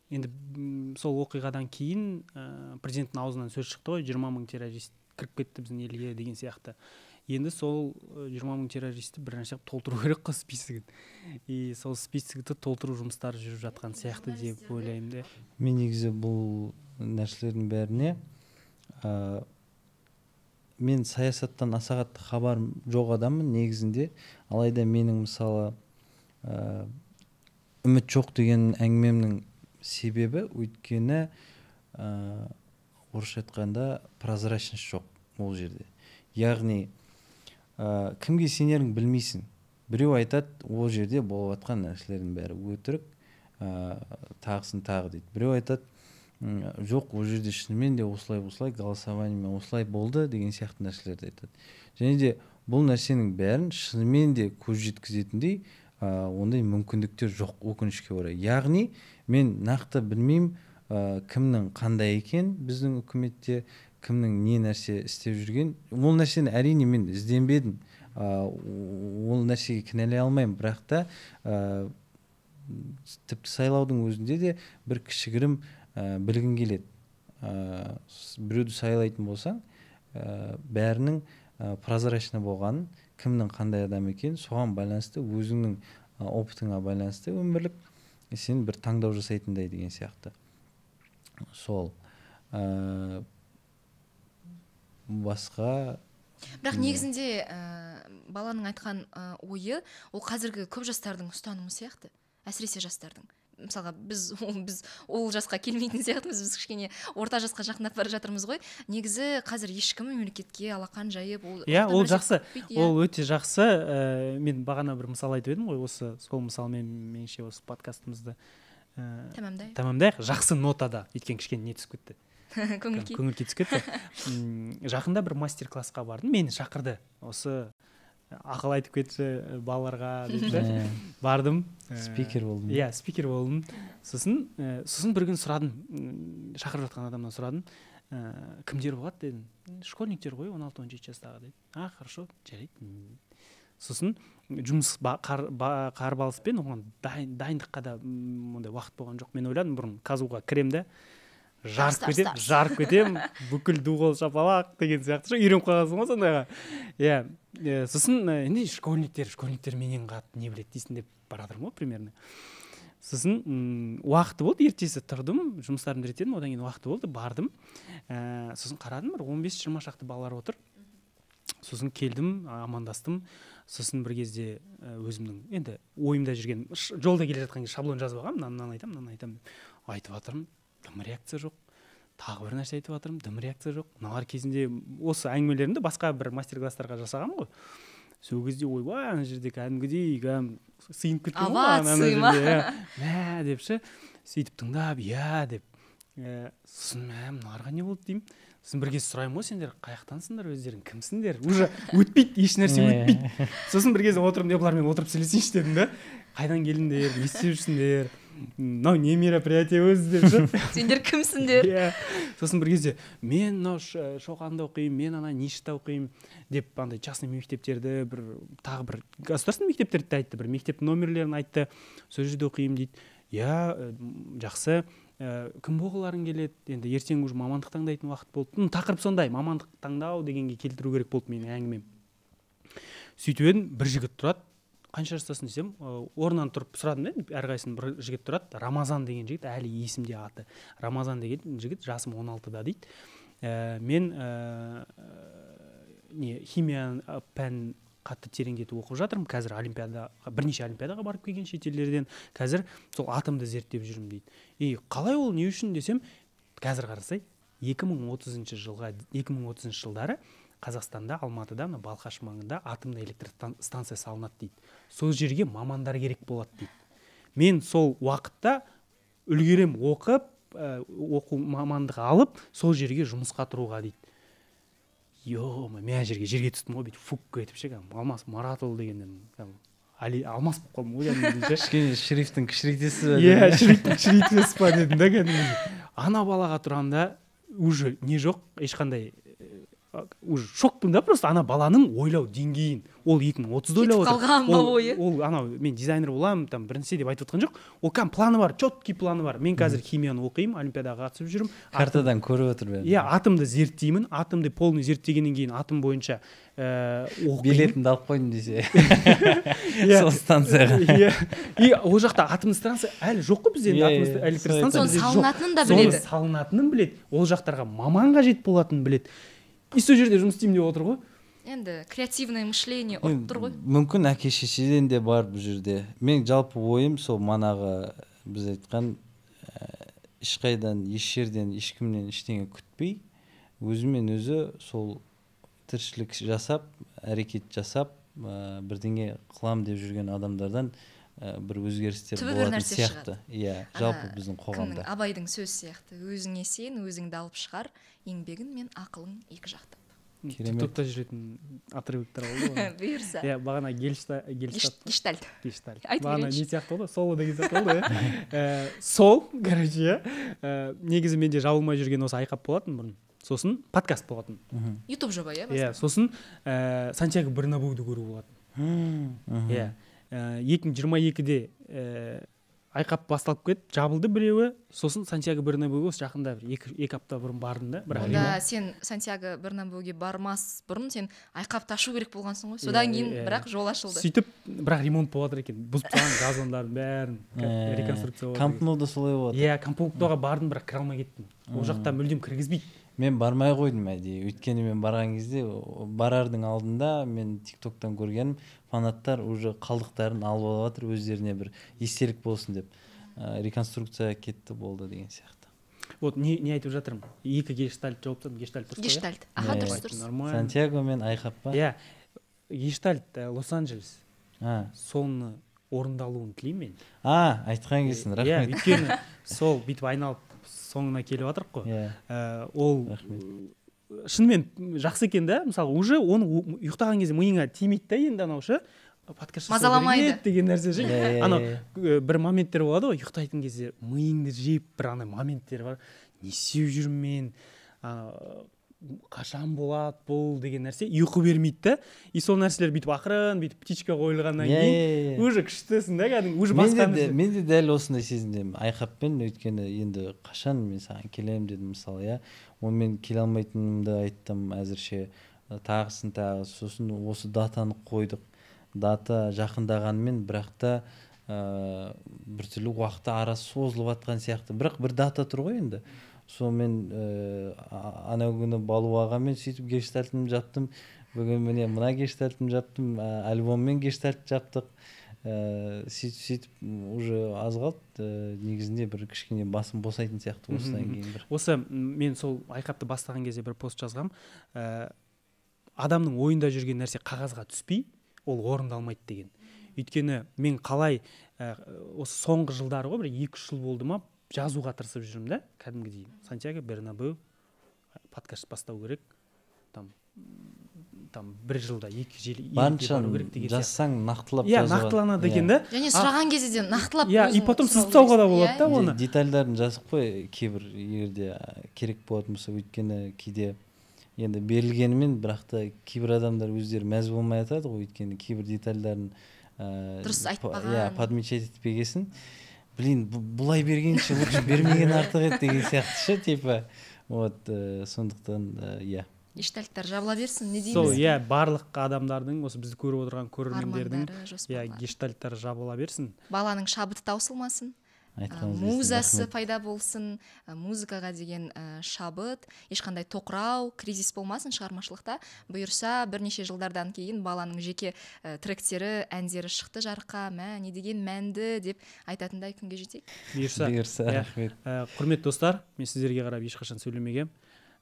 енді сол оқиғадан кейін ә, президенттің аузынан сөз шықты ғой жиырма мың террорист кіріп кетті біздің елге деген сияқты енді сол жиырма мың террористті бір қылып толтыру керек қой списогін и сол списокті толтыру жұмыстары жүріп жатқан сияқты деп ойлаймын да мен негізі бұл нәрселердің бәріне ә, мен саясаттан аса қатты хабарым жоқ адаммын негізінде алайда менің мысалы ә, үміт жоқ деген әңгімемнің себебі өйткені ә, орысша айтқанда прозрачность жоқ ол жерде яғни ә, кімге сенерін білмейсің біреу айтады ол жерде болып жатқан нәрселердің бәрі өтірік ә, тағысын тағы дейді біреу айтады жоқ ол жерде шынымен де осылай осылай голосованиемен осылай болды деген сияқты нәрселерді айтады және де бұл нәрсенің бәрін шынымен де көз жеткізетіндей ә, ондай мүмкіндіктер жоқ өкінішке орай яғни мен нақты білмеймін ә, кімнің қандай екен біздің үкіметте кімнің не нәрсе істеп жүрген ол нәрсені әрине мен ізденбедім ә, ол нәрсеге кінәлай алмаймын бірақ та ә, тіпті сайлаудың өзінде де бір кішігірім ә, білгің келеді ә, біреуді сайлайтын болсаң ә, бәрінің ә, прозрачно болғанын кімнің қандай адам екенін соған байланысты өзіңнің опытыңа байланысты өмірлік сен бір таңдау жасайтындай деген сияқты сол ә, басқа бірақ негізінде баланың айтқан ойы ол қазіргі көп жастардың ұстанымы сияқты әсіресе жастардың мысалға біз біз ол жасқа келмейтін сияқтымыз біз кішкене орта жасқа жақындап бара жатырмыз ғой негізі қазір ешкім мемлекетке алақан жайып ол иә ол жақсы иә. ол өте жақсы ә, мен бағана бір мысал айтып едім ғой осы сол мысалмен меніңше осы подкастымызды ә, э, тәмамдайық жақсы нотада өйткені кішкене не түсіп кетті көңіл көңіл күй түсіп кетті жақында бір мастер классқа бардым мені шақырды осы ақыл айтып кетші балаларға деп ше бардым спикер болдым иә спикер болдым сосын сосын бір күні сұрадым шақырып жатқан адамнан сұрадым кімдер болады дедім школьниктер ғой 16 алты он жеті жастағы деді а хорошо жарайды сосын жұмыс қарбалыспен оған дайындыққа да ондай уақыт болған жоқ мен ойладым бұрын казуға кіремін да жарып кетемін жарып кетемін бүкіл ду қол шапалақ деген сияқты үйреніп қалғансың ғой сондайға иә сосын енді школьниктер школьниктер менен қатты не біледі дейсің деп бара жатырмын ғой примерно сосын уақыты болды ертесі тұрдым жұмыстарымды реттедім одан кейін уақыты болды бардым ә, сосын қарадым бір он бес жиырма шақты балалар отыр сосын келдім амандастым сосын бір кезде өзімнің енді ойымда жүрген жолда келе жатқан кезде шаблон жазып алғанмын мынаны айтамын мынаны айтамын деп айтып жатырмын дым реакция жоқ тағы бір нәрсе айтып жатырмын дым реакция жоқ мыналар кезінде осы әңгімелерімді басқа бір мастер класстарға жасағанмын ғой сол кезде ойбай ана жерде кәдімгідей кәдімгі сыйынып кеткен ғой мә деп ше сөйтіп тыңдап иә деп сосын мә мыналарға не болды деймін сосын бір кезде сұраймын ғой сендер жақтансыңдар өздерің кімсіңдер уже өтпейді ешнәрсе өтпейді сосын бір кезде отырдым е бұлармен отырып сөйлесейінші дедім да қайдан келдіңдер не істеп жүрсіңдер мынау не мероприятие өзі деп ше сендер кімсіңдер иә сосын бір кезде мен мынау шоқанда оқимын мен ана ништа оқимын деп андай частный мектептерді бір тағы бір государственный мектептерді айтты бір мектеп номерлерін айтты сол жерде оқимын дейді иә жақсы э, кім болғыларың келеді енді ертең уже мамандық таңдайтын уақыт болды ну тақырып сондай мамандық таңдау дегенге келтіру керек болды менің әңгімем сөйтіп едім бір жігіт тұрады қанша жастасың десем орнынан тұрып сұрадым да әрқайсысын бір жігіт тұрады рамазан деген жігіт әлі есімде аты рамазан деген жігіт жасым 16-да дейді ә, мен ә, не химия пән қатты тереңдетіп оқып жатырмын қазір олимпиада бірнеше олимпиадаға барып келген шетелдерден қазір сол атымды зерттеп жүрмін дейді и қалай ол не үшін десем қазір қарасай 2030 жылға 2030 жылдары қазақстанда алматыда мына балқаш маңында атомный электр станция салынады дейді сол жерге мамандар керек болады дейді мен сол уақытта үлгерем оқып ә, оқу мамандығы алып сол жерге жұмысқа тұруға дейді е ана жерге жерге түстім ғой бүйтіп фук етіп ше кәдімгі алмас маратұлы дегеннен әли алмас болып қалдым ғой кәдімгідей кішкене шрифтің кішірейтесіз ба иә шрифтің кішірейтесіз ба дедім да кәдімгідей ана балаға тұрамын да уже не жоқ ешқандай уже шокпын да просто ана баланың ойлау деңгейін ол екі мың отызды ойлап отыр қалған ба ойы ол анау мен дизайнер боламын там бір деп айтып жатқан жоқ ол кәдімгі планы бар четкий планы бар мен қазір химияны оқимын олимпиадаға қатысып жүрмін картадан көріп отыр бәрін иә атомды зерттеймін атомды полный зерттегеннен кейін атом бойынша э, ыыы билетімді алып қойдым десе иә сол станцияға иә и ол жақта атомный станция әлі жоқ қой бізде енді электростанция соны салынатынын да біледі соны салынатынын біледі ол жақтарға маман қажет болатынын біледі и сол жерде жұмыс істеймін деп отыр ғой енді креативное мышление ұрып тұр ғой мүмкін әке шешеден де бар бұл жерде мен жалпы ойым сол манағы біз айтқан ә, ешқайдан еш жерден ешкімнен ештеңе күтпей өзімен өзі сол тіршілік жасап әрекет жасап ә, бірдеңе қылам деп жүрген адамдардан ә, бір өзгерістер болатын сияқты иә жалпы біздің қоғамда абайдың сөзі сияқты өзіңе сен өзіңді алып шығар еңбегің мен ақылың екі жақты тиктокта жүретін отрывоктар болды ғой бұйырса иә бағана гештальт гештальт бағана не сияқты болды соло деген сияқты болды ғой иә. э, сол короче иә э, негізі менде жабылмай жүрген осы айқап болатын бұрын сосын подкаст болатын ютуб жоба иә иә сосын ііі э, сантьяго бернабеуді көру болатын иә екі мың жиырма екіде айқап басталып кетті жабылды біреуі сосын сантьяго бернабуге осы жақында бір екі, екі апта бұрын бардым да бірақ да сен сантьяго бернабуге бармас бұрын сен айқапты ашу керек болғансың ғой иә, содан кейін иә, бірақ иә. жол ашылды сөйтіп бірақ ремонт жатыр екен бұзып тастаған газондардың бәрін ә, реконструкция да солай болады иә кампноға бардым бірақ кіре алмай кеттім ол жақта мүлдем кіргізбейді мен бармай қойдым әдейі өйткені мен барған кезде барардың алдында мен тик токтан көргенім фанаттар уже қалдықтарын алып алып жатыр өздеріне бір естелік болсын деп ә, э, реконструкция кетті болды деген сияқты вот не не айтып жатырмын екі гештальт жауып тастадым гештальт дұрыс гештальт иә. аха э, дұрыс дұрыс сантьяго мен айхап па иә гештальт э, лос анджелес соны орындалуын тілеймін мен а айтқан келсін рахмет иә өйткені сол бүйтіп айналып соңына келіп жатырмық қой иә. ол шынымен жақсы екен да мысалы уже оны ұйықтаған кезде миыңа тимейді да енді анау ше подкаст мазаламайды деген нәрсе ше иә, иә, иә. анау э, бір моменттер болады ғой ұйықтайтын кезде миыңды жеп бір андай моменттер бар не істеп жүрмін мен қашан болады бұл деген нәрсе ұйқы бермейді да и сол нәрселер бүйтіп ақырын бүйтіп птичка қойылғаннан кейін уже күштісің да кәдімгі уже басқа мен де дәл осындай сезімдемін айқаппен өйткені енді қашан мен саған келемін дедім мысалы иә онымен келе алмайтынымды айттым әзірше тағысын тағы сосын осы датаны қойдық дата жақындағанымен бірақ та ыыы біртүрлі уақыты арасы созылып жатқан сияқты бірақ бір дата тұр ғой енді сонымен ә, анау күні балу ағамен сөйтіп гештальтімді жаптым бүгін міне мына гештальтімді жаптым ә, альбоммен гештальт жаптық ә, сөйтіп сөйтіп уже аз қалды ә, негізінде бір кішкене басым босайтын сияқты осыдан кейін бір осы мен сол айқапты бастаған кезде бір пост жазғам ә, адамның ойында жүрген нәрсе қағазға түспей ол орындалмайды деген өйткені мен қалай ә, осы соңғы жылдары ғой бір екі үш жыл болды ма жазуға тырысып жүрмін да кәдімгідей сантьяго бернабе подкаст бастау керек там там бір жылда екі жел барынша жазсаң нақтылап иә нақтыланады иә. екен да және сұраған кезде де нақтылап иә и потом сызып тастауға да болады да иә. оны детальдарын жазып қой кейбір егерде керек болатын болса өйткені кейде енді берілгенімен бірақ та кейбір адамдар өздері мәз болмай жатады ғой өйткені кейбір детальдарын ыыы дұрыс иә, айтпаған иә подмечать етпегесін блин бұлай бергенше лучше бермеген артық еді деген сияқты ше типа вот ә, сондықтан иә гештальттар жабыла берсін не дейміз сол иә барлық адамдардың осы бізді көріп отырған көрермендердің иә гештальттар жабыла берсін баланың шабыты таусылмасын Ә, музасы пайда болсын ә, музыкаға деген ә, шабыт ешқандай тоқырау кризис болмасын шығармашылықта бұйырса бірнеше жылдардан кейін баланың жеке тректері әндері шықты жарыққа мә не деген мәнді деп айтатындай күнге жетейік бұйырса бұйырса иә, рахмет құрметті достар мен сіздерге қарап ешқашан сөйлемегенмін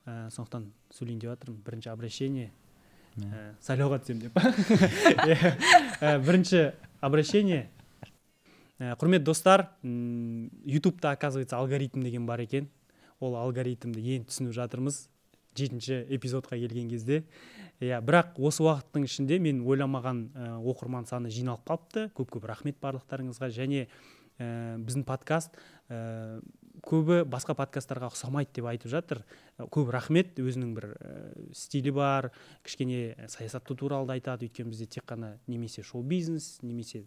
ә, сондықтан сөйлейін деп жатырмын бірінші обращение сайлауға деп иә. бірінші обращение Э, құрметті достар ютубта оказывается алгоритм деген бар екен ол алгоритмді енді түсініп жатырмыз жетінші эпизодқа келген кезде иә бірақ осы уақыттың ішінде мен ойламаған э, оқырман саны жиналып қалыпты көп көп рахмет барлықтарыңызға және ә, біздің подкаст көбі басқа подкасттарға ұқсамайды деп айтып жатыр э, көп рахмет өзінің бір э, стилі бар кішкене э, саясат туралы да айтады өйткені бізде тек қана немесе шоу бизнес немесе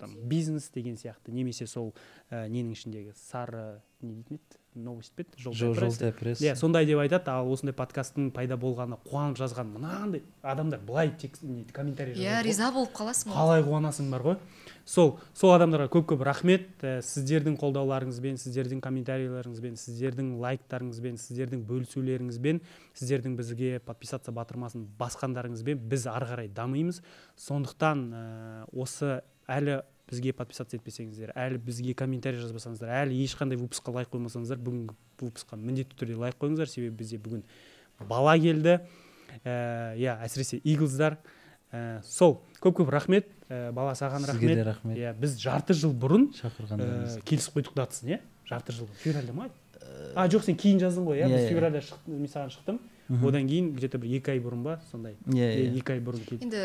там бизнес деген сияқты немесе сол ә, ненің ішіндегі сары не дейтін еді новость пе еді желтая пресс иә сондай деп айтады ал осындай подкасттың пайда болғаны қуанып жазған мынандай адамдар былай тек комментарий иә риза болып қаласың қалай қуанасың бар ғой сол сол адамдарға көп көп рахмет ә, сіздердің қолдауларыңызбен сіздердің комментарийлеріңізбен сіздердің лайктарыңызбен сіздердің бөлісулеріңізбен сіздердің бізге подписаться батырмасын басқандарыңызбен біз ары қарай дамимыз сондықтан э, осы әлі бізге подписаться етпесеңіздер әлі бізге комментарий жазбасаңыздар әлі ешқандай выпускқа лайк қоймасаңыздар бүгінгі выпускқа міндетті түрде лайк қойыңыздар себебі бізде бүгін бала келді э, иә әсіресе иглздар ә, сол көп көп рахмет ә, бала саған рахмет сізге де рахмет иә біз жарты жыл бұрын шақырғандарыңыз э, ә, келісіп қойдық датасын иә жарты жыл февральда ма а жоқ сен кейін жаздың ғой иә, иә біз иә. февральда мен саған шықтым одан кейін где то бір екі ай бұрын ба сондай иә, иә. екі ай бұрын келді енді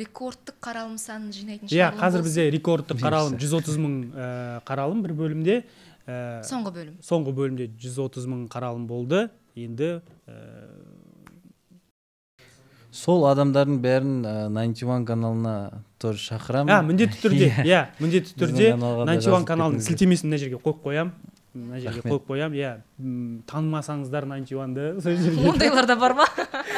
рекордтық қаралым санын жинайтын шығар иә қазір бізде рекордтық қаралым жүз отыз мың қаралым бір бөлімде соңғы бөлім соңғы бөлімде жүз отыз мың қаралым болды енді сол адамдардың бәрін э, найнти ван каналына тоже шақырамын а міндетті түрде иә міндетті түрде найнти ван каналының сілтемесін мына жерге қойып қоямын мына жерге қойып қоямын иә танымасаңыздар найнти ванды сол жерге ондайлар да бар ма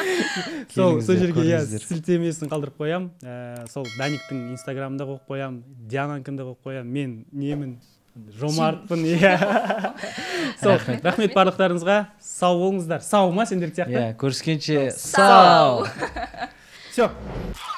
сол сол жерге иә сілтемесін қалдырып қоямын э, сол даниктің инстаграмын да қойып қоямын диананыкін де қойып қоямын мен немін жомартпын иә сол рахмет барлықтарыңызға сау болыңыздар сау ма сендер сияқты иә көріскенше сау все